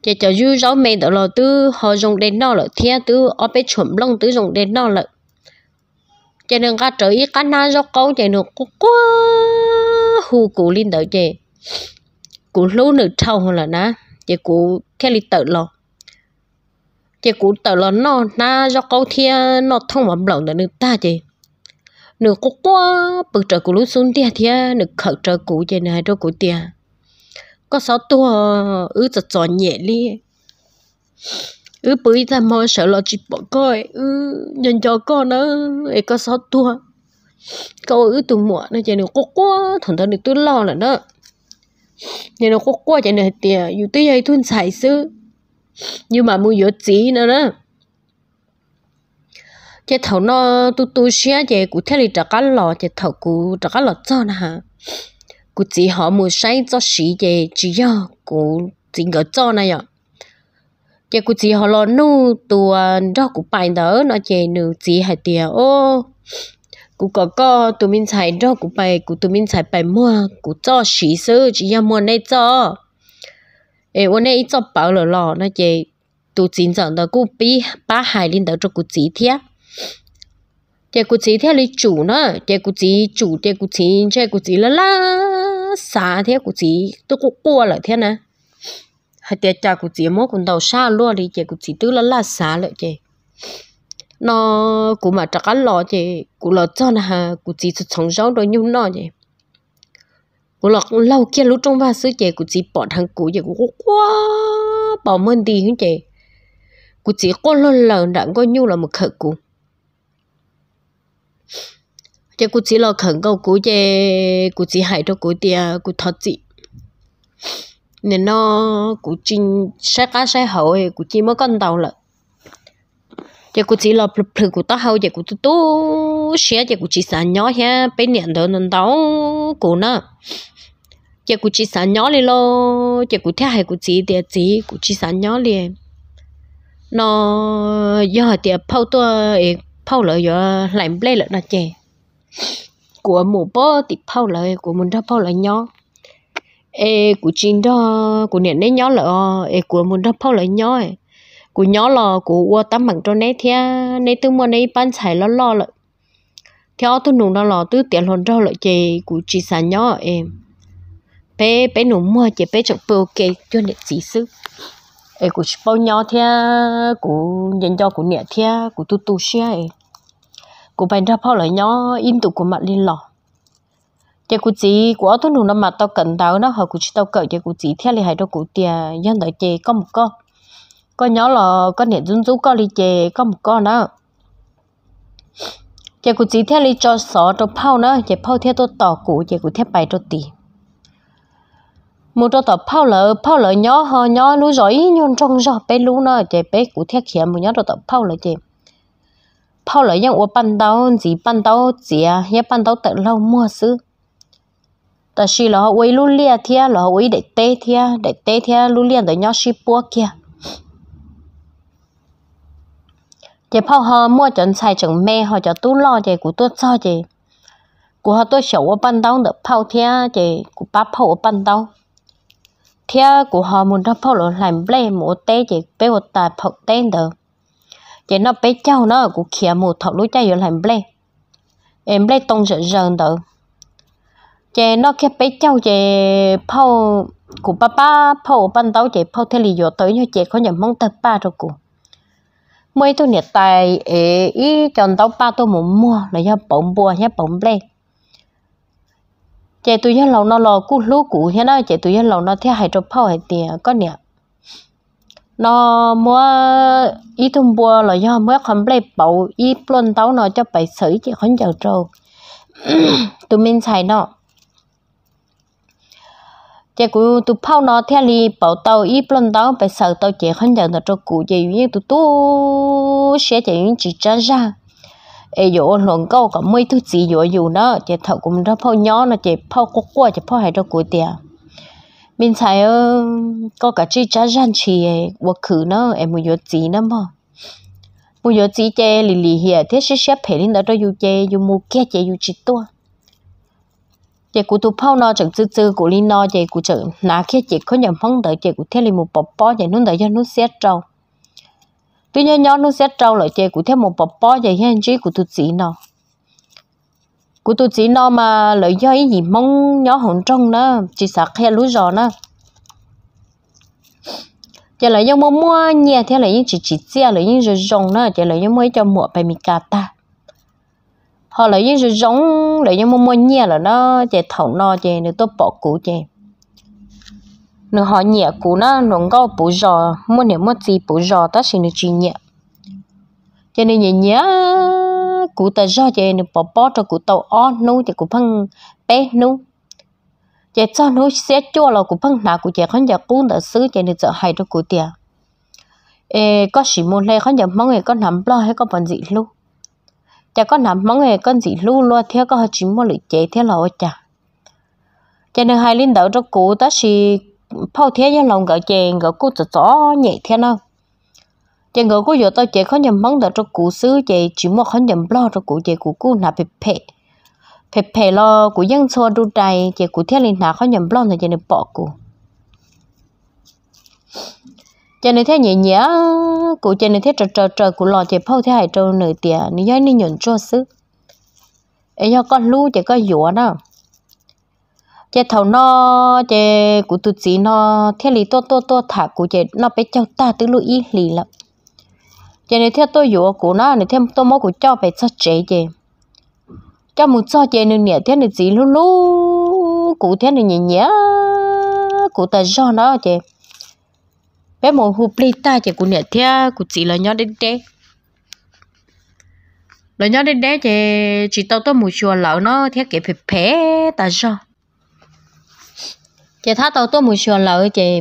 giờ cho du rau mè đó là tư họ dùng đến nó là thế tư ở bên chuẩn long tư dùng đến nó là cho nên có chữ ý cá na do câu chạy nó cú quá hù cụ lên đỡ chạy cụ lú nữ trâu là ná chạy cụ cái li tự lo chạy cụ tự lo nó na do câu thia nó thông mắm lòng đỡ nước ta chạy nước cú quá bực trời cụ lú xuống tia thia nước khởi trời cụ chạy này cho cụ tia có sáu tua ứ chọn nhẹ li ừ bởi ta mò sợ lo chỉ bỏ coi ừ nhân cho con nó ấy có sao tua câu ừ tụi mua nó chạy được quá quá thằng ta được tôi lo là đó nhà nó quá quá chạy được tiền à, dù tí hay thun xài sư nhưng mà mua dỡ chỉ nữa đó chạy thầu nó tu tu xia chạy cụ thể là trả cá lò chạy thầu cụ trả cá lò cho nè ha, cụ chỉ họ mua sai cho xí chạy chỉ do cụ chỉ ngỡ cho này ạ chị cũng chỉ họ lo nu tù đó cũng bài đó nó chị nữ chỉ hai tiền ô cụ có có tụi mình xài đó cụ bài cụ tụi mình xài bài mua cụ cho xí sư chỉ là mua này cho ê hôm nay cho bảo lỡ lò nó chị tụi chính chẳng đó cụ bị ba hai linh đó cho cụ chỉ thiệt chị cụ chỉ theo lý chủ nó chị cụ chỉ chủ chị cụ chỉ chị cụ chỉ là la xả theo cụ chỉ tôi cũng qua lại thế nè hạt tiệt cha cũng chỉ mốt cũng đầu xa luôn đi chị cũng chỉ tứ là là xa lợi chị nó cũng mà chắc ăn lò chị cũng lò cho nè ha cũng chỉ cho sống sống đôi nhung nó chị cũng lò lâu kia lúc trong ba sứ chị cũng chỉ bỏ thằng cũ chị cũng quá bỏ mơn đi hứng chị cũng chỉ có lo lờ đặng có như là một khẩu cũ chị cũng chỉ lo khẩn cầu cũ chị cũng chỉ hại cho cũ tia cũng thật chị nên nó cũng chinh sẽ cá sẽ hậu thì cũng chỉ mới con tàu lận giờ cũng chỉ là thử cũng ta hậu giờ cũng tu tu xe giờ cũng chỉ sản nhỏ ha bên nhận đó nên tao cũng nè, giờ cũng chỉ sản nhỏ đi lo giờ cũng theo hay cũng chỉ để chỉ cũng chỉ sản nhỏ liền nó giờ thì phao tua phao lợi giờ làm bể lợi nè chè của mù bơ thì phao lợi của mình ra phao lợi nhau ê của chín đó của nè nấy nhỏ là ê của muốn đó phao là nhó của nhỏ lò của qua tắm bằng cho nấy thia nấy tư mua nấy ban chảy lo lo là theo tôi nụ đó lò tư tiền hồn rau lợi chè của chị xài nhỏ em bé bé nụ mua chè bé chọc bồ kê cho nè chỉ sư ê của chị bao nhó thia của nhân do của nè thia của tu tu xe ê của bạn ra phao là nhỏ im tụ của mặn lên lò chị cụ chỉ của tôi nụ nó mà tao cần tao nó họ cụ chỉ tao cởi chị cụ chỉ theo lại hai đôi cụ tiền nhân đợi chè có một con con nhỏ là con nè run rú con đi chè có một con đó chị cụ chỉ theo lại cho sọ cho phao nó chỉ phao theo tôi tỏ cụ chị cụ theo bài cho tì một trò tập phao lỡ phao lỡ nhỏ hò nhỏ lú giỏi nhon trong gió bé lú nó chạy bé cụ theo kia một nhỏ trò tập phao lỡ chị phao lỡ yang ua ban đầu gì ban đầu gì à ya ban đầu tự lâu mua xứ ta chỉ là họ quay lu lia thia là họ quay để tê thia để tê thia lu lia để nhau ship bua kia chỉ phao họ mua chân xài chân mê họ cho tu lo chỉ của tôi sao chỉ của họ tôi xấu ở ban đầu được phao thia chỉ của ba phao ở ban đầu thia của họ muốn nó phao là làm bể, mua tê chỉ bé một tài phao tê được chỉ nó bé cháu nó của kia mua thọ lúa chạy rồi làm bể, em bể tông sợ rờn được chế nó cái bé cháu chế phao của ba ba phao ban đầu chế phao thế liều tới như chế có nhận mong tới ba rồi cụ mấy tôi nhiệt tài ấy ý chọn tàu ba tôi muốn mua là do bỗng bùa nhá bỗng lê chế tôi nhớ lâu nó lò cú lú cũ nhá nó chế tôi nhớ lâu nó thế hay cho phao hay tiền có nè nó mua ý thùng bùa là do mua không lê bầu ý plon tàu nó cho bảy sưởi chế không giờ trâu tôi mình xài nó chị cụ tụ phao nó theo li bảo tàu y plon tàu bây sợ tàu chị không nhận được cho cụ chị yên tụ tu sẽ chị yên chỉ chân ra ấy dụ luận câu có mấy thứ gì dụ dụ nó chị thợ cũng nó phao nhỏ nó chị phao có qua chị phao hai cho cụ tiền mình thấy ờ, có cả chỉ chân ra chị quá khứ nó em muốn dụ gì nó mà muốn dụ gì chị lì lì hiền thế sẽ sẽ phải lên cho dụ chị dụ mua kia chị dụ chị tua chị cụ tu phao nó chẳng chữ chữ cụ li nó chị cụ chữ nà khi chị có nhận phong tới chị cụ theo li một bọc bó chị nún tới cho nún xét trâu tuy nhiên nhóm nún xét trâu lại chị cụ theo một bọc bó chị hiện chỉ cụ tu chỉ nọ cụ tu chỉ nọ mà lợi do ý gì mong nhóm hồn trong nó chị sạc khe lối giò nó chị lại do mua mua nhà theo lại những chị chị xe lại những rồi rồng nó chị lại do mua cho mua bài mì cà ta họ lấy những sự giống lại những mua mua nhẹ là nó chạy thầu nó chạy nó tôi bỏ cũ chạy nó họ nhẹ cũ nó nó có bổ giò mua nếu mua gì bổ giò ta xin được chỉ nhẹ cho nên nhẹ nhẹ cũ ta giò chạy nó bỏ bỏ cho cũ tàu on nu chạy cũ phăng bé nu chạy cho nu sẽ chua là cũ phăng nào cũ chạy không chạy cũ đã xứ chạy nên sợ hại cho cũ tiền, ê có chỉ muốn lấy không chạy mong người có nắm lo hay có bản gì luôn chả có nằm mong nghề con gì lưu lo theo có chỉ muốn lụy chế theo lò cha, cha nên hai linh đạo cho cụ ta xì phao theo với lòng gỡ chèn gỡ cụ tự rõ nhẹ theo nó cha gỡ cụ giờ tao chế có nhầm mong đạo cho cụ xứ chế chỉ muốn không nhầm lo cho cụ chế cụ cụ nạp bị phê phê phê lo cụ dân xô đu trai chế cụ theo linh nào không nhầm lo là chế nên bỏ cụ cho nên thế nhẹ nhẹ cụ cho nên thế trời trời trời cụ lò chỉ phâu thế hải trâu nửa tiền nếu như nên nhổn cho xứ ấy cho con lu chỉ có dúa đó chị thầu nó chị cụ tu sĩ nó thế lì to to to thả cụ chị nó bé cháu ta tứ lu ý lì lắm cho nên thế tôi dúa cụ nó nên thêm tôi mỗi cụ cho bé cho trẻ chị cho một cho chị nên nhẹ thế nên gì lu lu cụ thế nên nhẹ nhẹ cụ ta cho nó chị bé mồ hù pli ta chỉ cụ nè thea cụ chỉ là nhó đến đế là nhó đến đế chỉ chỉ tao tao mù chùa lão nó thea kể phê phê ta cho chỉ thà tao tao mù chùa lão chỉ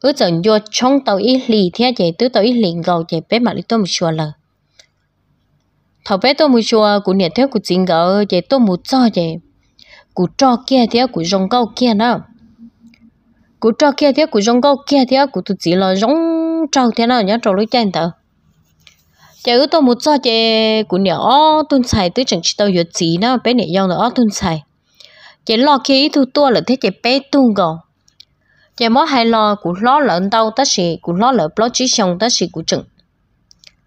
ước chừng vô trong tao ít lì thea chỉ tứ tàu ít lì gầu chỉ bé mặt đi tao mù chùa lão thầu bé tao mù chùa cụ nè thea cụ chỉ gầu chỉ tao mù cho chỉ cụ cho kia thea cụ rong gầu kia nào cú cho kia thế cú giống câu kia thế cú tụt chỉ là giống trâu thế nào nhá trâu lối chân tờ chả ước tôi một cho chè cú nhỏ tuân xài tới chẳng chỉ tao duyệt chỉ nó bé nè dòng nữa tuân xài chè lo kia ý thu tua là thế chè bé tuân gò chè mỗi hai lo cú lo lợn tao ta xì cú lo lợn blog chỉ xong ta xì cú chừng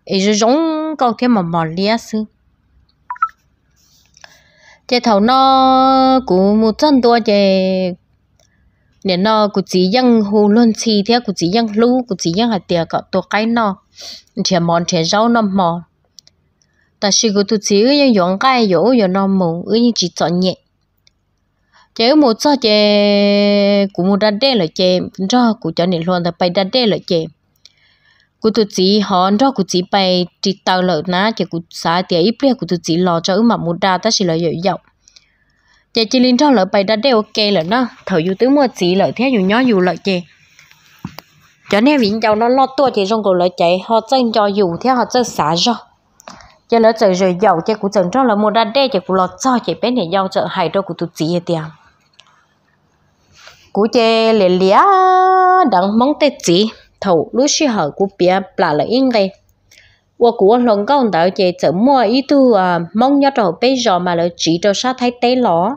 ý rồi giống câu thế mà mò lia sư chè thầu nó cú một chân tua chè nè nó cụ chỉ dân hồ luôn chi thế cụ chỉ dân lú cụ chỉ dân hạt tiệt cả tôi cái nó chỉ mòn chỉ rau nó mò ta sĩ cụ tu chỉ ấy dùng cái dỗ dỗ nó mù ấy chỉ cho nhẹ chế một cho chế cụ một đặt đây là chế cho cụ cho nè luôn ta bay đặt đây là chế cú tu chỉ họ cho cú chỉ bay chỉ tàu lợn ná chế cú xả tiệt ít bia cú tu chỉ lo cho mà một đa ta sĩ là dỗ dọc chị chỉ liên cho lỡ bài đã đều ok rồi nó thở dù tứ mua chỉ lỡ theo dù nhỏ dù lỡ chị cho nên vì nhau nó lo tua chị trong cổ lỡ chạy họ chân cho dù theo họ chân xả cho cho lỡ trời rồi giàu chị cũng chẳng cho lỡ mua đã đe chị cũng lo cho chị bên này giàu chợ hại đâu của tụt chỉ tiền cú chê lẻ lẻ đằng mong tê chị thầu lúc xí hở của bia bà là yên đây, và cú lòng công đạo chê chở mua ý thu à, mong nhớ rồi bây giờ mà lỡ chỉ cho sát thấy tế lỏ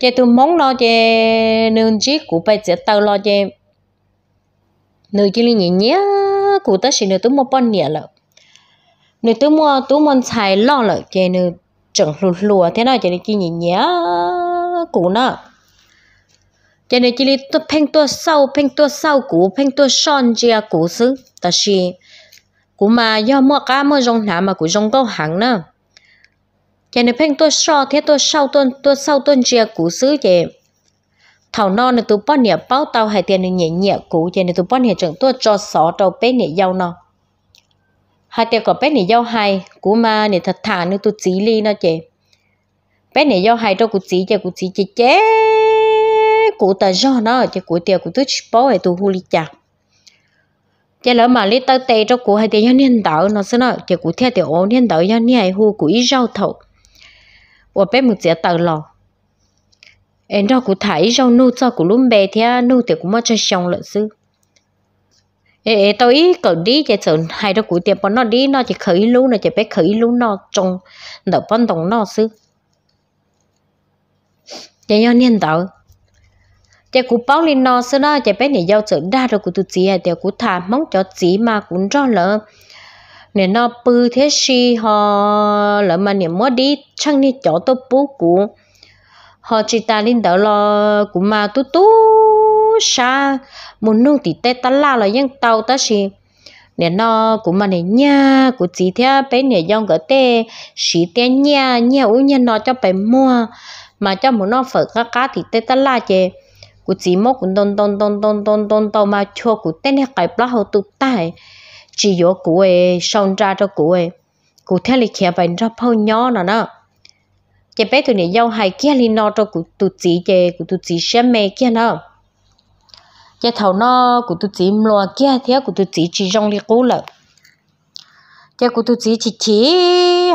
chế tôi mong lo chế nương chí cụ bây giờ tàu lo chế nương chí li nhỉ nhé cụ ta chỉ nương tu mua bón nhỉ lợ nương tu mua tu mua xài lo lợ chế nương chẳng lùn lùa thế nào chế li nhỉ nhé cụ nọ chế nương chí li tu phanh tu sau phanh tu sau cụ phanh tu son chế cụ xứ ta chỉ cụ mà do mua cá mua rong nào mà cụ rong câu hàng nữa chè nếu phanh tôi so thế tôi sau tôi tôi sau tôi chia cũ xứ chè thảo non là tôi bắt nhẹ bao tao hai tiền nên nhẹ nhẹ cũ chè nếu tôi bắt nhẹ chẳng tôi cho sọ đầu bé nhẹ dâu nó hai tiền có bé nhẹ dâu hai cũ mà nhẹ thật thà nên tôi chỉ ly nó chè bé nhẹ dâu hai đâu cú chỉ chè cú chỉ chè chè cũ ta do nó chè cú tiền cú tôi bỏ hai tôi huli chả chè lỡ mà lấy tao tè cho cũ hai tiền nhân niên đạo nó xưa nó chè cú theo tiền ổn niên đạo nhân niên hay hu cú ít rau thầu 我被木姐打了。em đó cũng thấy rau nu cho cũng lúc bé thế nu thì cũng mất cho xong lợn sư ê tôi ý cậu đi chạy sợ hai đó cũng tiệm bọn nó đi nó chỉ khởi lú nó chỉ bé khởi lú nó trong nợ bọn đồng nó sư chạy nhau niên chạy cũng báo lên nó sư chạy bé này giao sợ đa rồi cũng tụt gì à chạy cũng mong cho chỉ mà cũng rõ lợn nên nó bự thế gì họ lỡ mà niệm mất đi chẳng đi chỗ tôi bố cũ họ chỉ ta lên đỡ lo cũng mà tu tu xa muốn nung tỉ tê ta la là dân tàu ta xì nên nó cũng mà này nha cũng chỉ thế bé này dòng gỡ tê sĩ tê nha nha u nha nó cho bé mua mà cho muốn nó phở cá cá thì tê ta la chè của chỉ mốt cũng don don don don don don don mà cho cũng tê này cái bao tụt tai chỉ yếu cụ ấy xong ra cho cụ ấy cụ thấy là kia bệnh ra bao nhỏ nữa nè chị bé tụi này giàu hay kia li nó cho cụ tụi chị chị cụ tụi chị xem mẹ kia nè chị thầu nó cụ tụi chị mua kia thì cụ tụi chị chỉ rong đi cú lợ chị cụ tụi chị chỉ chỉ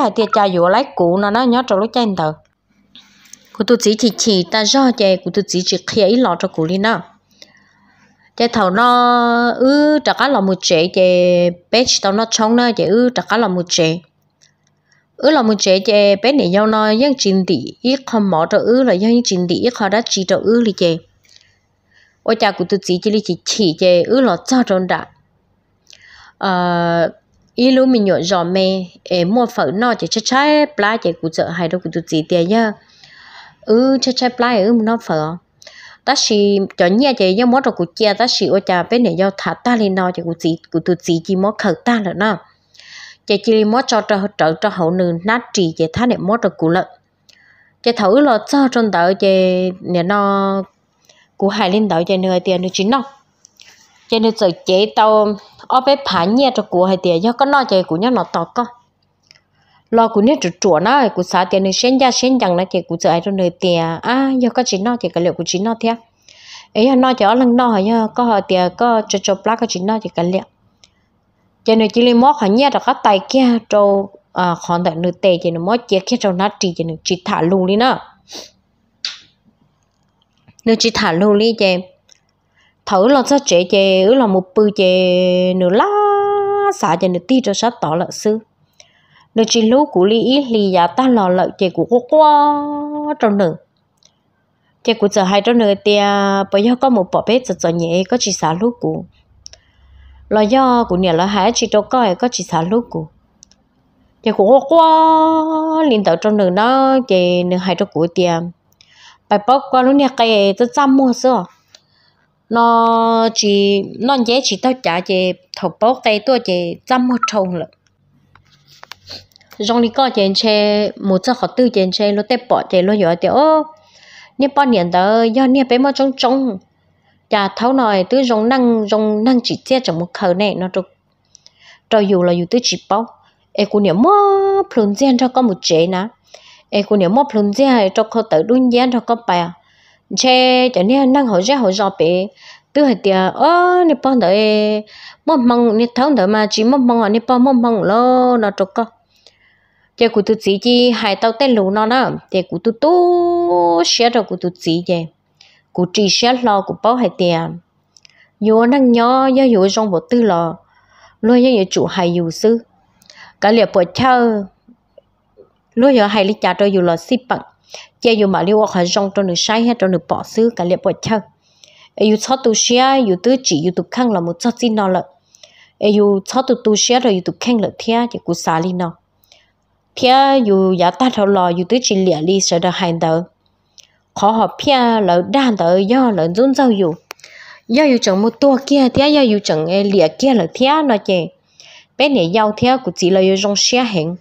hay tiệt cha yếu lấy cụ nó nó nhớ trong lúc chơi đầu cụ tụi chị chỉ chỉ ta do chị cụ tụi chị chỉ kia ít lo cho cụ li nè chế thầu nó ư trả cá là một chế chế bé tàu nó chống nó chế ư trả cá là một chế ư là một chế chế bé này nhau nó dân chín tỷ ít không mỏ cho ư là dân chín tỷ ít khó đã chỉ cho ư li chế ở nhà của tôi chỉ chỉ li chỉ chỉ chế ư là cho tròn đã ờ ý lúc mình nhộn giò mê em mua phở nó chỉ chắc chắn plá chế của chợ hay đâu của tôi chỉ tiền nhá ư chắc chắn plá ư nó phở ta chỉ cho nhà chị do mất rồi cụ chia ta chỉ ở nhà bên này do thả ta lên nó cho cụ chỉ cụ tụi chỉ chỉ mất khờ ta là nè, chị chỉ mất cho cho trợ cho hậu nữ nát chỉ chị thả này mất rồi cụ lợn chị thử là cho trong đời chị nè nó cụ hài lên đỡ chị nửa tiền được chín nó chị nửa giờ chị tao ở bên phản nhà cho cụ hai tiền do có nó chị cụ nhớ nó to con lo cũng nhất chỗ nó cũng xã tiền nên xén ra xén chẳng nó thì cũng chơi trong nơi tiền à giờ có chín nó thì cái liệu cũng chín nó thế ấy nó chỉ ở lần nó hay có họ tiền có cho cho plug có chín nó thì cái liệu cho nên chỉ lấy mót hả nhé là có tài kia trâu à còn tại nơi tiền cho nên mót chia kia trâu nát chỉ cho nên chỉ thả luôn đi nó nên chỉ thả luôn đi chứ thử là sao chế chế là một bự chế nữa lá xả chế nửa ti cho sát tỏ là sư nơi chỉ lúc của lý ít lý giá ta lò lợi chế của quốc quá trong nửa chế của giờ hai trong nửa thì bây giờ có một bộ bếp giờ giờ nhẹ có chỉ xả lúc của lo do của nhà là hai chỉ đâu coi có chỉ xả lúc của chế của quốc quá liên tạo trong nửa đó chế nửa hai trong của tiền bài bóc qua lúc nhà cây tôi chăm mua sữa nó chỉ nó dễ chỉ tao trả chế thầu bóc cây tôi chế chăm mua trồng lợi rong đi có chén xe một trăm khó tư chén xe nó tép bỏ chén nó nhỏ thì ô nếp bao nhiêu đó do nếp bé mà trong trong chả tháo nồi tứ rong năng rong năng chỉ che chẳng một khẩu này nó được rồi dù là dù tứ chỉ bao em cũng nhớ mơ phun gian cho con một chế nè em cũng nhớ mơ phun gian cho con tự đun gian cho con bà che chả nè năng hỏi ra hỏi rõ bé tứ hồi tiệt ô, nếp bao đợi mong măng nếp tháo đợi mà chỉ mong mong nếp bao mong măng lo nó được con chị cụ tụt chỉ chi hai tàu tên lũ nó nè chị cụ tụt tu xé rồi cụ tụt chỉ vậy cụ chỉ xé lo cụ bao hai tiền nhớ năng nhớ nhớ nhớ trong bộ tư lò luôn nhớ nhớ chủ hai dù sư cả liệt bộ chơ luôn nhớ hai lý trả cho dù là xí bằng chị dù mà liêu khỏi trong trong được sai hết trong được bỏ sư cả liệt bộ chơ yêu cho tu xé yêu tư chỉ yêu tụt khăng là một cho chi nó lợ yêu cho tu tu xé rồi yêu tu khăng lợ thia chị cụ xả li nó phía dù giả ta thầu lò dù tới chỉ lẻ li sợ đờ hành tờ khó họ phía lỡ đan tờ do lỡ run rau dù do dù chẳng một tua kia thế do dù chẳng lẻ kia là thế nó chè bé này giao thế cũng chỉ là dù trong xe hẹn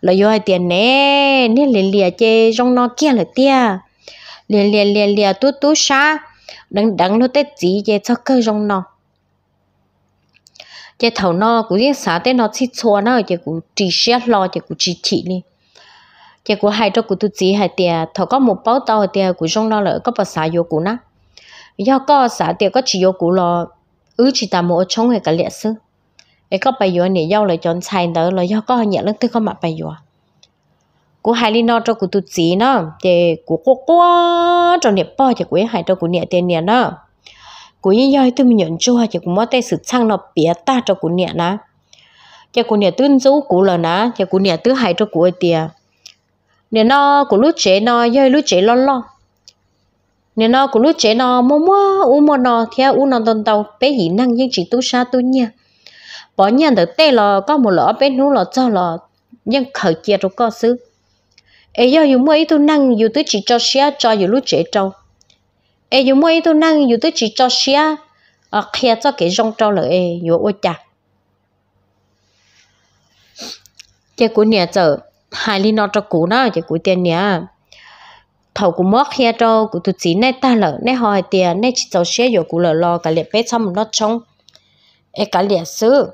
là do hai tiền nè nên liền lẻ chè trong nó kia là tia lẻ lẻ lẻ lẻ tu tu sa đằng đằng nó tết chỉ chè cho cơ trong nó chỉ thầu nó cũng riêng xã thế nó chỉ cho nó cái cũng chỉ xét lo cái cũng chỉ chỉ đi cái cũng hai cho cũng tu chỉ hai tiền thầu có một bao tàu tiền cũng trong nó là có bao xã yếu cũng nè do có xã tiền có chỉ yếu cũng lo ứ chỉ ta một chung cái cả liệt sư cái có bài vô này do là chọn sai đó là do có nhận lương tư có mặt bài vô cú hai linh nó cho cú tu chỉ nó cái cú cố cố cho niệm bao cái cú hai cho cú niệm tiền niệm nó cú yên yoi tôi mình nhận chua chỉ cũng mất tay sự sang nó bịa ta cho cô nè ná cho cô nè tuyên dấu cú là ná cho cô nè tứ hại cho cô ấy tiề nè nó cú lúc chế nó yoi lúc chế lo lo nè nó cú lúc chế nó mua mua u mua nó theo u nó tồn tàu bé hỉ năng nhưng chỉ tu xa tu nha bỏ nhà được tê lò có một lọ bé nú lò cho lò nhưng khởi chia cho có xứ ấy yoi dù mua ấy tu năng dù tứ chỉ cho xe cho dù lúc chế trâu e yu mo tu nang yu tu chỉ cho xia à ờ, khía cho cái rong trâu lợi e yu ô chà chế cú nè chờ hai li nó cho cú nó chế cú tiền nè thầu cú móc khía cho cú tu chỉ nè ta lợ nè hỏi tiền nay chỉ cho xia yu cú lợ lo cả liệt bé xong nó trông e cả liệt sư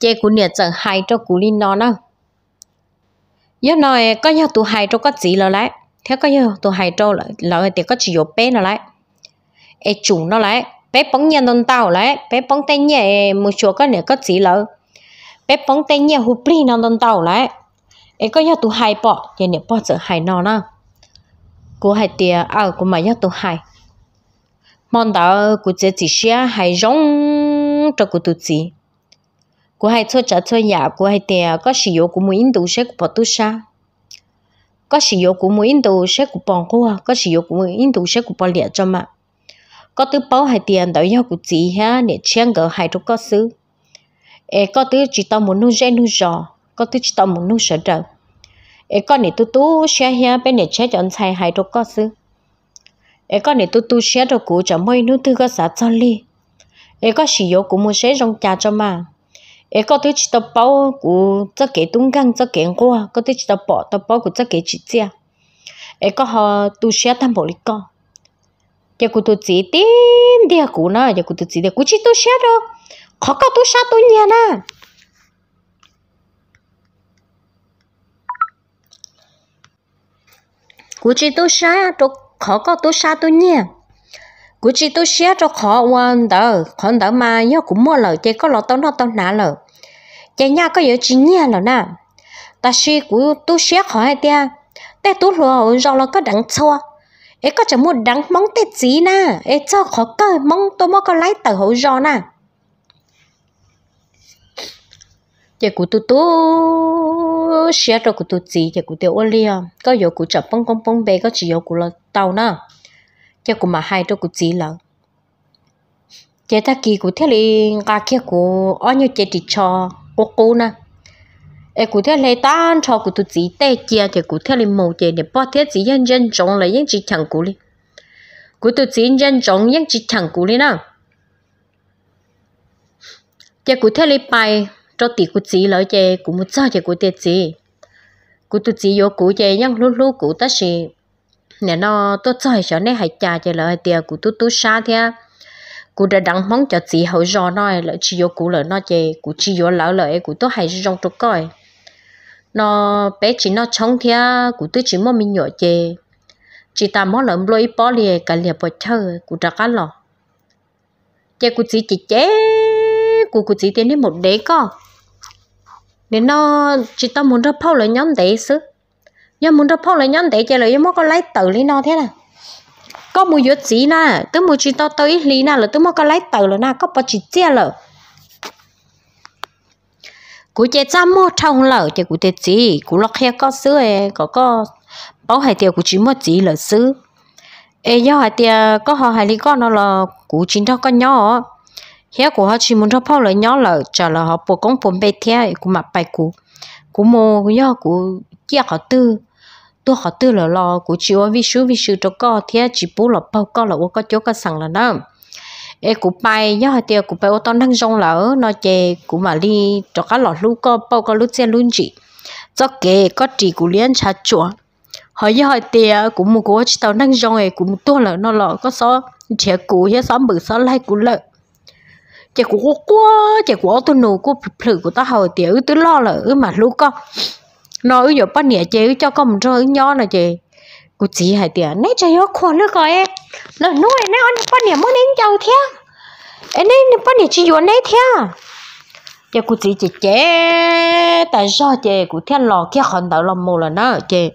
cái cú nè chờ hai cho cú li nó nó giờ nói có nhau tu hai cho có gì lợ lại thế có như tôi hay trâu lại lại thì có chỉ có bé nó lại e chủ nó lại bé bóng nhà đồn tàu lại bé bóng tên nhà một chỗ cái này có chỉ lỡ bé bóng tên nhà hụp li nó đồn tàu lại e có như tôi hay bỏ thì nè bỏ sợ hay nó na cô hay tiền à cô mà nhớ tôi hay mong đó cô chỉ chỉ xia hay rong cho cô tôi chỉ cô hay chơi chơi chơi nhà cô hay tiền có sử dụng của mình đủ sẽ của tôi sao có sử dụng của mỗi Indo sẽ của bọn hoa à. có sử dụng của mỗi Indo sẽ của bọn liệt cho mà có tứ bảo hai tiền tới yêu của chị ha để chen gỡ hai chỗ có xứ e có tứ chỉ tao muốn nuôi dê nuôi giò có tứ chỉ tao muốn nuôi sợ trợ e con này tu tu xe ha bên để che chọn xài hai chỗ có xứ e con này tu tu xe đồ cũ cho mấy nuôi tư có xã cho ly e có sử dụng của mỗi sẽ trong trà cho mà e có thể chỉ tập bao của tất cả tung căng tất cả qua có thể chỉ tập bỏ tập bao của tất cả chỉ chia e có họ tu sửa tam bộ lịch co giờ chỉ tin đi à, cụ na giờ cụ tôi chỉ đi cụ chỉ tu đâu khó có tu sửa tu nhà na chỉ tu sửa đâu khó có tu sửa cú chỉ tôi xé cho khó quan đỡ khó đỡ mà nhớ cũng mua lời chơi có lọ tao nó tao nã lời chơi nhau có nhớ chỉ nhà là nè ta xí cú tôi xé khó hay tia tê tôi lùa rồi là có đắng cho ấy có chỉ muốn đắng mong tê gì nè ấy cho khó cơ mong tôi mới có lấy tờ hậu rồi nè chơi cú tôi tôi xé cho cú tôi chỉ chơi cú tiêu ô liu có nhớ cú chập bông bông bông bê có chỉ nhớ cú là tao nè cho cũng mà hai cho cũng chỉ lợ chế ta kỳ cũng thế li ngà kia cụ anh nhớ chế chỉ cho cô cô na e cụ thế li tan cho cụ tu chỉ tay, chia thì cụ thế li mồ chế để bỏ thế chỉ nhân dân trọng là nhân chỉ chẳng cụ li cụ tu chỉ nhân trọng nhân chỉ chẳng cụ li na chế cụ thế li bài cho tỷ cụ chỉ lợ chế cụ muốn sao chế cụ thế chỉ cụ tu chỉ yo cụ chế nhân lú lú cụ ta xì nè nó tôi chơi cho nên hay cha cho là tiền của tôi tôi xa thế cụ đã đăng mong cho chị hậu giò nói là chị vô cụ lỡ nói chê cụ chị vô lỡ lời cụ tôi hay rong tôi coi nó bé chị nó chống thế cụ tôi chỉ mong mình nhỏ chê chị ta mong lỡ lôi bỏ liền cả liền bỏ chơi cụ đã cá lọ chê cụ chị chị chế cụ cụ chị tiền đến một đế co nên nó chị ta muốn ra phao là nhóm đấy sức giờ muốn cho phong lại nhắn để chơi lại mất có lấy tự lý nó thế nào có mua dốt gì na tôi mua chỉ to tới lý na là tôi mất có lấy tự rồi na có bao chỉ chia lợ cú chơi trăm mua trong lợ chơi cú chơi gì cú lọc heo có sữa có có bảo hải tiêu cú chỉ mua gì là sữa ê do hải tiêu có họ hải lý con nó là cú chỉ cho con nhỏ heo của họ chỉ muốn cho phong lại nhỏ lợ chờ là họ buộc công phun bê theo cú mặc bài cú cú mua cú do cú chia họ tư tôi họ tư là lo của chị vi sư vi sư cho co thế chị bố là bao co là ô có chỗ có sẵn là đó e cụ bay nhớ hai tiêu cụ bay ô tao năng rong lỡ nó chè cụ mà đi cho các lọ lú co bao co lú xe luôn chị cho kề có chỉ cụ liên trà chùa hồi nhớ hai tiêu cụ mua của chị tao năng rong ấy cụ tôi là nó lo có số trẻ cụ hết xóm bự xóm lại cụ lợ trẻ cụ quá trẻ cụ ô tô nô cụ phự của tao hồi tiêu tôi lo lỡ mà lú co nó ư giờ bắt nè chế cho con cho nhỏ là chế cô chỉ hải tiền nãy chơi ở khoa nữa coi nó nuôi nãy ăn bắt nè muốn đến giàu thế em nãy bắt nè chỉ vô nãy thế à? giờ cô chỉ chỉ chế tại sao chế cô thiên lò kia hòn đảo lòng mồ là nó chế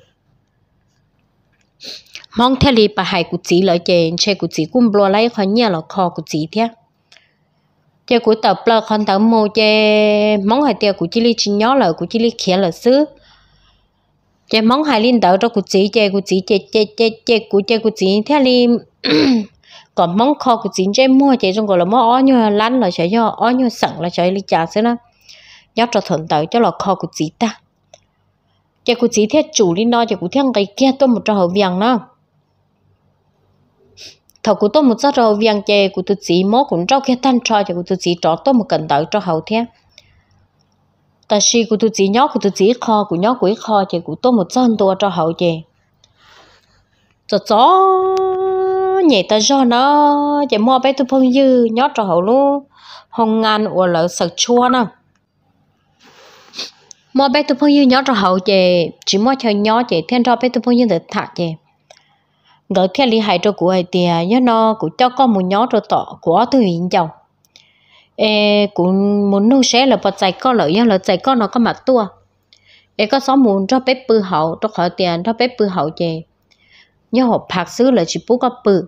mong theo lý bà hải cô chỉ lại chế chơi cô chỉ cũng bỏ lại khỏi nhà là khó cô chỉ thế chế cô tập là con đảo mồ chế mong hải tiền cô chỉ lý chỉ nhớ là cô chỉ lý khía là xứ chế mong hai linh đạo cho cụ chỉ chế cụ chỉ chế chế chế chế cụ chế cụ chỉ thế li còn mong kho cụ chỉ chế mua chế trong gọi là mua ó như lăn là chơi cho ó như sẵn là chơi li trả xí nó nhớ cho thuận đạo cho là kho cụ chỉ ta chế cụ chỉ thế chủ linh đạo chế cụ thiên cái kia tôi một trò hậu viện nó thầu cụ tôi một trò hậu viện chế cụ tôi chỉ mua cũng trao kia tan trò chế cụ tôi chỉ trò tôi một cần đạo cho hậu thiên ta si của tôi chỉ nhóc của tôi chỉ kho của nhóc của kho chè của tôi một chân tua cho hậu chè, cho chó nhẹ ta cho nó chè mua bé tôi phong dư nhóc cho hậu luôn hồng ngàn của lỡ sợ chua nè mua bé tôi phong dư nhóc cho hậu chè chỉ mua chơi nhóc chè thiên cho bé tôi phong dư để thả chị ngỡ thiên lý hại cho cụ ấy tiền nhớ nó cụ cho con một nhóc cho tọ của tôi hiện chồng e cũng muốn nô sẽ là bật chạy con lợi nhá là chạy con nó có mặt tua e có sáu muốn cho bếp bự hậu cho khỏi tiền cho bếp bự hậu chè nhớ hộp phạt xứ là chỉ bố có bự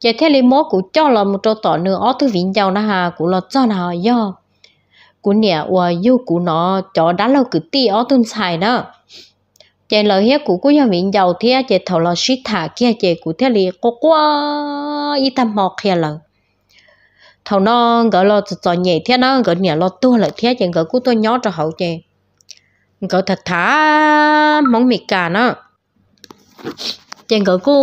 chè thế lấy mó cũng cho là một trò tỏ nữa ó thứ vĩnh giàu na hà cũng là cho nào do cũng nè và yêu cũng nó cho đã lâu cứ ti ó tuân xài đó chè lời hết của cô nhà vĩnh giàu thế chè thầu là shit thả kia chè cũng thế lấy quá quá ít tâm mọc kia lời thầu nó gỡ lo cho nhẹ thế nó gỡ nhẹ lo tua lại thế chẳng gỡ cú tôi nhó cho hậu chè gỡ thật thả món mì cà nó chẳng gỡ cú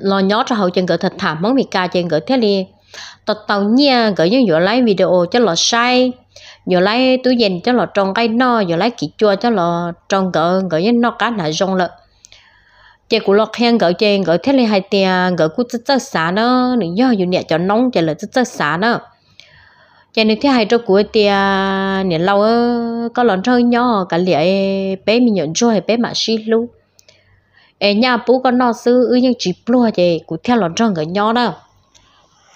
lo nhó cho hậu chẳng gỡ thật thả món mì cà chẳng gỡ thế đi tao tao nha gọi những vừa lấy video cho lo sai vừa lấy túi dành cho lo tròn cái no vừa lấy kỹ chua cho lo tròn gỡ gỡ những nó cá nãy rong lợn chị cũng lọt hẹn gỡ chị gỡ thế này hai tiền gỡ cũng rất rất xả nó nữa do dù nhẹ cho nóng chị là rất rất xả nó chị nếu thế hai cho của tiền nhẹ lâu có lần chơi nhỏ cả lẽ bé mình nhận cho hay bé mà xí luôn ở nhà bố có nó sư ư những chỉ plua chị cũng theo lần chơi gỡ nhỏ đó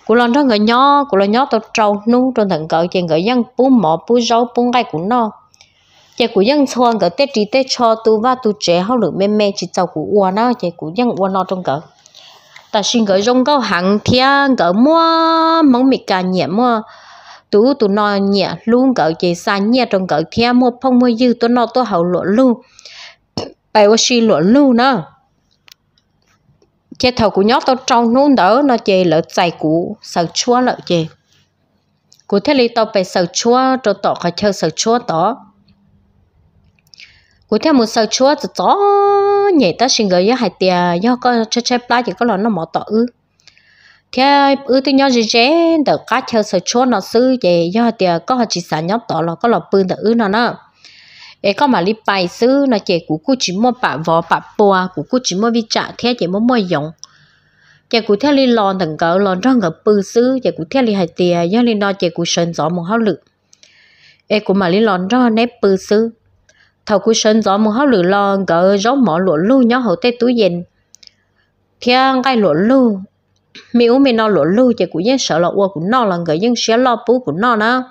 cũng lần chơi gỡ nhỏ cũng là nhỏ tao trâu nu trong thằng gỡ chị gỡ dân bố mỏ bố rau bố gai của no chị cũng dân xuân cái tết trí tết cho tu và tu trẻ học được mềm mềm chỉ cháu cũng uo nó chị cũng dân uo nó trong cái ta xin cái rong câu hàng thiên cái mua mong mì cả nhẹ mua tú tú nó nhẹ luôn cái chị xa nhẹ trong cái thiên mua phong mua dư tôi nó tôi hậu lộ luôn bài qua xin lộ luôn nữa chị thầu của nhóc tao trong nôn đỡ nó chỉ lỡ chạy cũ sợ chua lỡ chỉ, cụ thế lý tao phải sợ chua cho tỏ cái chơi sợ chua tọ cú theo một sầu chúa từ gió nhảy ta xin gửi hai tia do có chơi chơi plá thì có lon nó mỏ tỏ ư theo ư tôi nhớ gì chế từ cá theo sầu chúa nó sư về do tia có họ chỉ xả nhóc tỏ là có lọ bươn từ ư nó nó ê có mà đi bài sư nó chế cú cú chỉ mua bạc vỏ bạc bùa cú cú chỉ mua vi trả theo chỉ mua mua dùng chế cú theo li lon thằng cỡ lon trong ngập bư sư chế cú theo li hai tia do li nó chế cú sơn gió một hao lực ê cú mà li lon cho nếp bư sư thầu cú sơn gió muốn hao lử lo gỡ gió mỏ lụa lu nhó hậu tê túi dền thiên gai lụa lu mi u mi no lụa lu chỉ cú yên sợ là uo cú no là gỡ yên xé lo bú của no nữa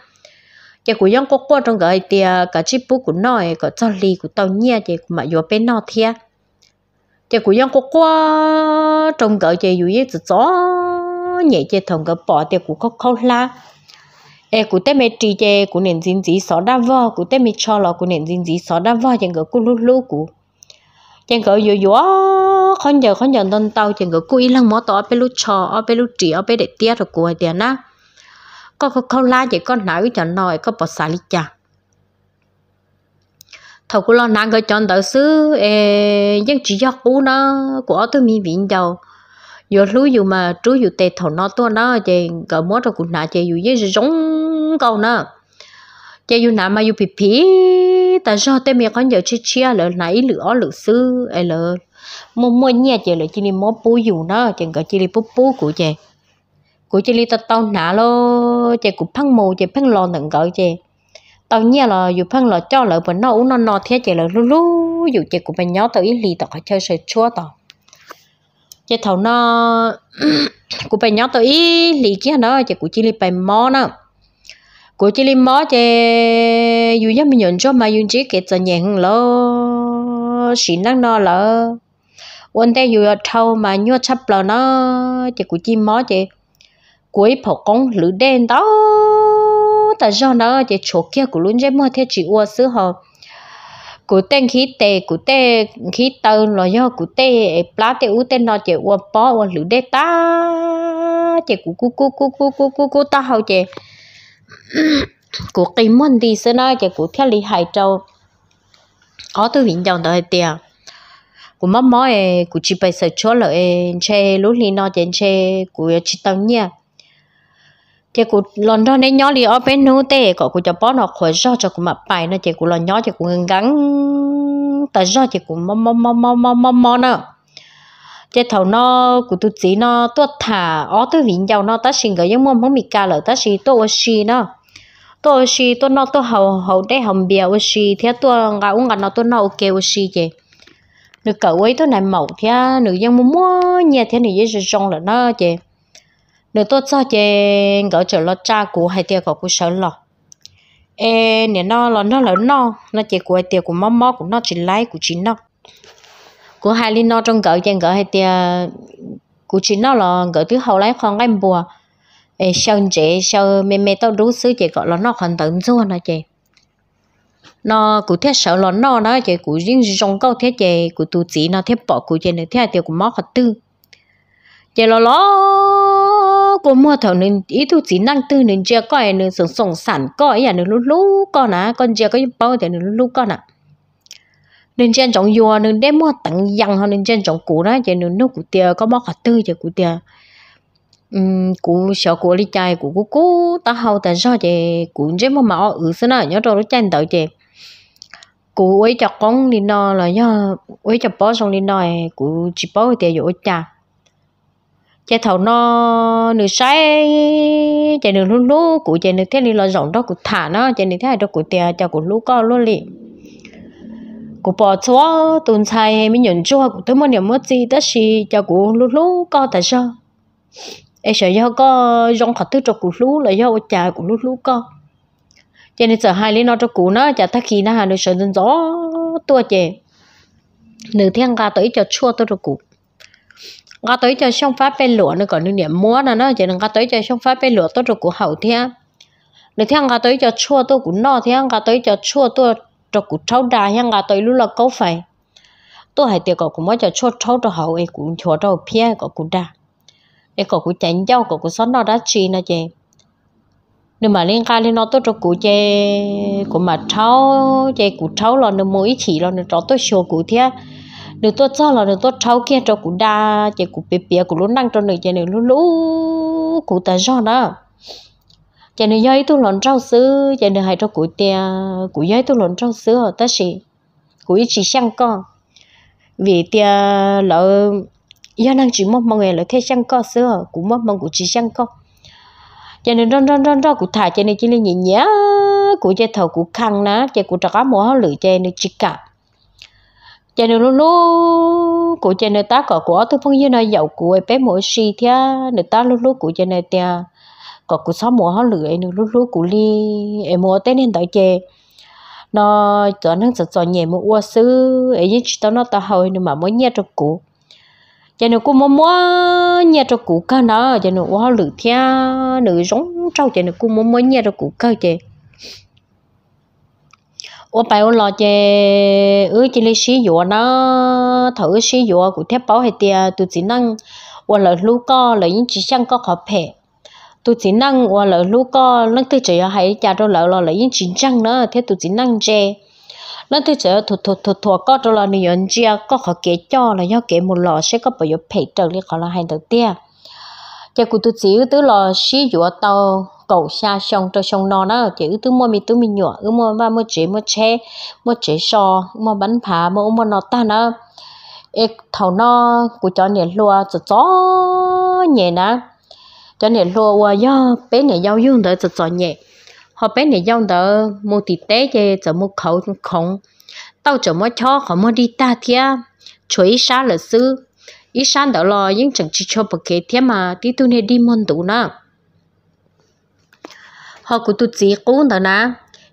chỉ cú yên cố cố trong gỡ tia cả chip bú của no ấy có cho lì cú tàu nhia chỉ cú mà vừa bên no thia chỉ cú yên cố cố trong gỡ chỉ dù yên chỉ gió nhẹ chỉ thằng gỡ bỏ tia cú khó khó la e cụ tết mẹ trì chè cụ nền dinh dí xó đa vò cụ tết mẹ cho lò cụ nền dinh dí xó đa vò chẳng gỡ cụ lú lú cụ chẳng gỡ yếu yếu con giờ con giờ tân tàu chẳng gỡ cụ ý lăng mó tỏ ở bên lú cho ở bên lú trì ở bên để tiết rồi cụ hay tiền á có có câu la vậy con nói cho nói có bỏ xả lý chả thầu cụ lo nàng gỡ chọn đạo sư e dân chỉ do cụ nó của tôi mi viện đầu giờ lú dù mà chú dù tê thầu nó tôi nó chẳng gỡ mó rồi cụ nà chè dù với giống câu nè chơi dù nào mà dù bị phí ta do tên mẹ con giờ chia chia à, lỡ nãy lửa lửa sư ai lỡ mua mua nhẹ chơi lỡ chỉ đi mua bú dù nó chị gọi chị đi bú bú của chơi, của chị đi tao tao nã lo chơi cũng phăng mồ chơi phăng lò nặng gọi chơi, tao nhẹ là dù phăng lò cho lỡ vẫn nó uống nó thế chơi lỡ lú lú dù chơi cũng phải nhớ tao ít lì tao khỏi chơi sợi chúa tao chơi thầu nó cũng phải nhớ tao ít lì kia nó chơi cũng chỉ đi bài mò nó cô chỉ lim mó chê dù nhất mình nhận cho mà dùng chỉ kẹt giờ nhẹn lo xin năng nó lỡ quân tay dù ở thâu mà nhua chấp lờ nó thì cô chỉ mó chê cuối phổ công lữ đen đó ta do nó thì chỗ kia của luôn chơi mơ thế chỉ ua sứ họ cụ tên khí tê cụ tê khí tơ lo do cụ tê plá tê u tê nó chỉ ua bó ua lữ đen ta chỉ cụ cụ cụ cụ cụ cụ cụ ta hậu chỉ của cái môn đi xưa nói chỉ của theo lý hải châu ở tôi hiện dòng đời tiền của mất mỏ ấy của chỉ bây giờ chỗ là che lúc lý nó chỉ che của chỉ tao nhia chỉ của lần đó nên nhỏ lý ở bên นู้ tê có của cho bó nó khỏi do cho của mặt bài nó chỉ của lần nhỏ chỉ của ngắn tại do chỉ của mò mò mò mò mò mò nữa chế thầu nó của tụt chỉ nó tôi thả ó tôi vĩnh giàu nó ta xin gửi những môn món mì cà lỡ ta xin tôi xì nó tôi xì tôi nó tôi hầu hầu đây hồng bia ô xì thế tôi ngã uống ngã nó tôi nó ok ô xì chứ nữ cậu ấy tôi này mẫu thế nữ dân muốn mua nhà thế nữ dân rong là nó chứ nữ tôi cho chứ gỡ trở lo cha của hai tia của của sợ lọ ê nè nó là nó là nó nó chỉ của tia của mắm mắm của nó chỉ lái của chính nó của hai linh nó trong gỡ chẳng gỡ hay tia của chính nó là gỡ thứ hậu lái khoan em bùa ê sau chị sau mẹ mẹ tao rú xứ chị gọi là nó còn tận xua nè chị nó cụ thiết sợ là nó đó chị cụ riêng trong câu thiết chị cụ tu chỉ nó thiết bỏ cụ chị nữa thiết tiêu cũng móc hạt tư chị lo lo cô mua thầu nên ý tu chỉ năng tư nên chưa coi nên sống sống sản coi à nên lú lú con à con chưa có bao thì nên lú lú con à nên trên trọng dùa nên đem mua tặng dần hơn nên trên trọng cũ đó cho nên nước cũ tiề có bao cả tư cho cũ tiề um cũ sợ cũ đi chơi cũ cũ cũ ta hầu tại sao chỉ cũ chỉ mà mà ở xưa nào nhớ rồi nó chơi tới chỉ cũ ấy cho con đi nó là nhớ ấy cho bó xong đi nó cũ chỉ bó tiề rồi cha chạy thầu nó nửa sai chạy nửa lú lú cụ chạy nửa thế đi lo rộng đó cụ thả nó chạy nửa thế đó cụ tiề cho cụ lú co lú lì cụ bỏ cho tuần sai mình nhận cho, cụ tôi muốn niệm mất gì đó thì cho cụ lú lú co tại sao em sợ do có rong thật thứ cho cụ lú là do cha cụ lú lú co cho nên sợ hai lấy nó cho cụ nó chả thắc khi nó hà được sợ dân gió tua chè nữ thiên ga tới cho chua tôi cho cụ ga tới cho xong pháp bên lửa nó còn niệm múa là nó chỉ là ga tới cho xong pháp bên lụa tôi cho cụ hậu thiên nữ thiên ga tới cho chua tôi cũng no thiên ga tới cho chua tôi cho cụ cháu đà hiện ngà tôi lúc là câu phải tôi hay tiếc cậu cũng mới cho cho cháu cho hậu ấy cũng cho cho phía cậu cũng đa, ấy cậu cũng chảnh dâu cậu cũng sẵn nó đã chi nó chè nhưng mà liên khai liên nó tôi cho cụ chơi của mà cháu chơi cụ cháu là nó mỗi chỉ là nó cho tôi show cụ thế nếu tôi cho là nếu tôi cháu kia cho cụ đa chơi cụ bia bia cụ lú năng cho nữa chơi nếu lú lú cụ ta do đó cho nên giấy tôi lộn rau sứ cho nên hai cho củi tia củi giấy tôi lộn rau sứ ở tất sĩ củi chỉ sang con vì tia lỡ do năng chỉ mong mọi người lỡ thế sang con sứ ở cũng mong mong của chỉ sang con cho nên ron ron ron ron cụ thả cho nên chỉ lên nhẹ nhẹ cụ chơi thầu cụ khăn ná chơi cụ trọc mồ hôi lửa chơi nên chỉ cả cho nên luôn luôn cụ chơi nên ta có của tôi phong như nói dậu của bé mỗi xì thế nên ta luôn luôn cụ chơi nên tia có cú xóm mùa họ lưỡi nữa lúc lúc cú li em mùa tết nên tới chè nó cho nó sợ sợ nhẹ mùa ua sư ấy như chỉ tao nó tao hồi nhưng mà mới nhẹ cho cú cho nên cú mua mua nhẹ cho cú cơ nó cho nên ua lưỡi thia nữ giống trâu cho nên cú mua mua nhẹ cho cú cơ chè ủa bài ủa lo chè ứ chỉ lấy xí dùa nó thử xí dùa của thép bảo hay tia tụi chỉ năng ủa là lúc co là những chỉ sang có khó phê tụi chỉ năng qua lỡ lúc có lăng tư chỉ hãy cha đâu lỡ lỡ lỡ yên chính chăng nữa thế tụi chỉ năng che lăng tư chỉ thuộc thuộc thuộc thuộc có đâu lỡ nhiều nhân chia có họ kể cho là nhau kể một lò sẽ có bao nhiêu phải trở đi họ là hai đầu tiên cha cụ tụi chỉ tứ lò xí dụa tàu cầu xa sông cho sông non đó chỉ tứ mua mi tứ mi nhựa ư mua ba mua chỉ mua che mua chỉ so mua bánh phá mua mua nọ ta nữa e thầu nó của cho nhẹ lúa cho chó nhẹ nè cho nên lo qua do bé này giao dương đỡ rất rõ nhẹ họ bé này giao đỡ mua tí té chứ giờ mua khẩu không tao chờ mua cho họ mua đi ta thia chú ý xa là sư ý xa đỡ lo nhưng chẳng chỉ cho bậc kế thia mà tí tu này đi môn đủ nè họ cũng tu chỉ cũng đỡ nè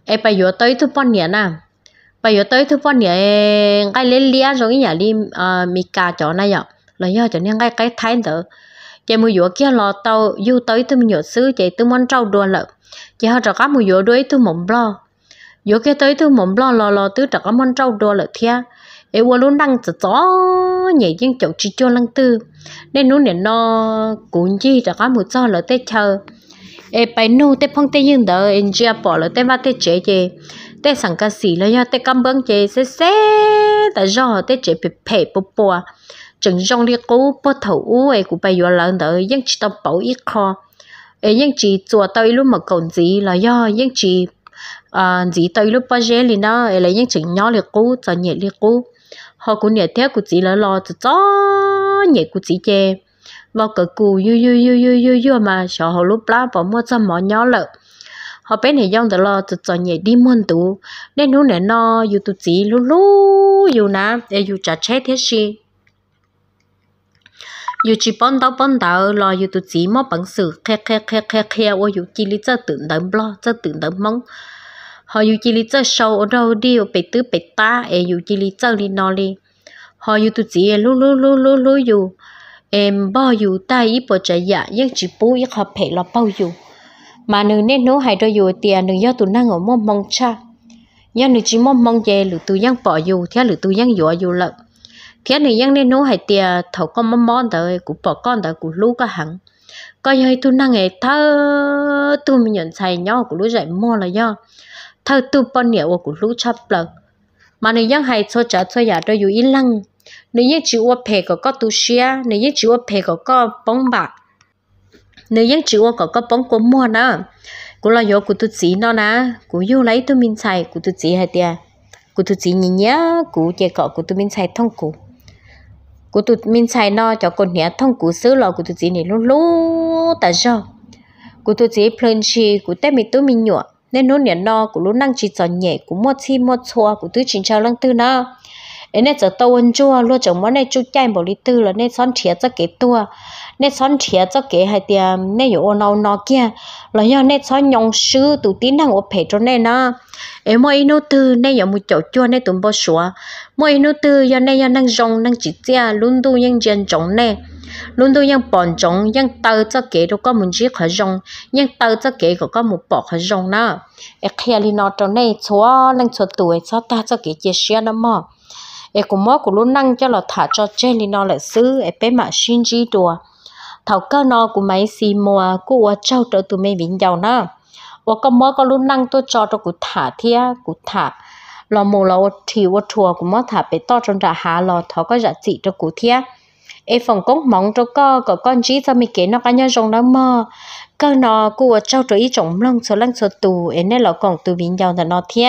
em bây giờ tới tu bọn nhẹ nè bây giờ tới thứ bọn nhẹ ngay lên lia rồi nhà đi à mi cà chỗ này ạ rồi giờ cho nên ngay cái thái nữa chị mua dũa kia lò tàu du tới tôi nhổ xứ chị tôi muốn trâu đùa lợ chị họ trọ cá mua dũa đuối tôi mộng lo dũa kia tới tôi mộng lo lò lò tôi trọ cá muốn trâu đùa lợ thia ấy qua luôn đang chở gió nhảy trên chậu chỉ cho lăng tư nên nó nè nó cũng chi trọ cá mua cho lợ tết chờ ấy bài nô tết phong tết nhưng đỡ anh chị bỏ lợ tết ba tết chế chị tết sẵn cá sĩ là do tết cam bông chị sẽ sẽ tại do tết chế bị phê bố bùa chừng rong liệt cố bớt thầu u ấy cũng bây giờ lần đỡ nhưng chỉ tao bảo ít khó ấy nhưng chỉ chùa tao lúc mà còn gì là do nhưng chỉ à gì tao lúc bao giờ liền đó ấy là nhưng chừng nhỏ liệt cố cho nhẹ liệt cố họ cũng nhẹ theo cũng chỉ là lo cho cho nhẹ cũng chỉ chê vào cửa cù yu yu yu yu yu yu mà sợ họ lúc lá bỏ mua cho mỏ nhỏ lợn họ bé này dòng từ lo từ cho nhẹ đi muôn tủ nên lúc này nó dù tụ chỉ lú lú dù nà để dù trả chết thế gì dù chỉ bận đâu bận đâu lo dù tụi chỉ mà bận sự khe khe khe khe khe ô dù chỉ lý cho tưởng động lo cho tưởng động mong họ dù chỉ lý cho sâu ở đâu đi ở bể tứ bể ta em dù chỉ lý cho lý nó đi họ dù tụi chỉ lú lú lú lú lú dù em bao dù ta ít bỏ chạy dạ nhưng chỉ bố ít hợp hệ là bao dù mà nương nên nấu hay đôi dù tiền nương do tụi năng ở mong mong cha nhưng nương chỉ mong mong về lũ tụi giang bỏ dù theo lũ tụi giang dọa dù lợn thế này yang nên nô hay tiề thấu con mắm món tới cũng bỏ con tới cũng lú cả hẳn coi như tôi năng nghề thơ tôi mình nhận xài nhau cũng lú dạy mua là do thơ tôi bận nhiều cũng lú chấp lợn mà nếu yang hay cho trả cho giả đôi dù ít lăng nếu như chịu qua phe có có tu xia nếu như chịu qua phe có có bóng bạc nếu như chịu qua có có bóng có mua nữa cũng là do của tôi chỉ nó nè cũng yêu lấy tôi mình xài của tôi chỉ hay tiệt của tôi chỉ nhìn nhá của chỉ có của tôi mình xài thông cụ cụ tụt mình xài nó cho con nhé thông cụ sứ lò cụ tụt gì này luôn luôn ta cho cụ tụt gì plen chi cụ tết mình tụi mình nhọ nên nó nhẹ nó cụ luôn năng chỉ cho nhẹ cụ mua chi mua chua cụ tụi chính chào lăng tư nó nên giờ tàu ăn chua luôn chẳng món này chú chạy bảo đi tư là nên xón chia cho cái tua nên xón chia cho cái hai tiền ôn nào nó kia là do nên xón nhong sư tụ tín đang ở phải cho nên na em mỗi nô tư nên 有 một chỗ chua nên tụm bao sủa mỗi nô tư do nên do năng rong năng chỉ chia luôn tu nhân dân trồng nè luôn tu nhân bòn trồng nhân tàu cho cái đâu có muốn giết khỏi rong nhân tàu cho cái có có một bỏ khỏi rong na em khi nói cho này chúa năng chúa tuổi cho ta cho cái chia sẻ nó mà e cũng mò cũng luôn năng cho là thả cho trên đi nó lại xứ e bé mà xin chi đùa thảo cơ nó cũng mấy xì mùa cũng ở trâu trở tụi mày vĩnh giàu nó và có mò có luôn năng tôi cho cho cụ thả thia cụ thả lò mù lò thì ô thua cũng mò thả bé to trong trả hà lò thảo có giả trị cho cụ thia e phòng công mong cho co có con chí cho mình kể nó cá nhân trong nó mơ cơ nó cũng ở trâu trở ý trồng lông số lăng số tù e nên là còn tụi vĩnh giàu là nó thia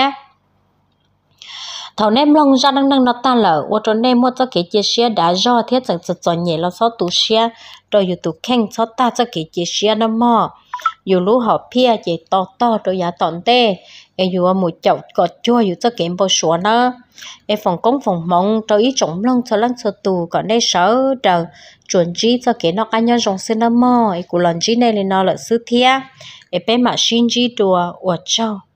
thầu nem long ra đang đang nó ta lở ô trốn nem mua cho cái chia xe đã do thiết chẳng sự cho nhẹ lo số tủ xe rồi dù tủ khen cho ta cho cái chia xe nó mò dù lũ họ pia chỉ to to rồi giá tọn tê em dù ở một chậu cọ chua dù cho kiếm bao số nó em phòng công phòng mong cho ý chống long cho lăng cho tù còn đây sở trời chuẩn chi cho cái nó cá nhân rong xin nó mò em cũng lần chi này là nó là sư thia em bé mà xin chi đùa ở châu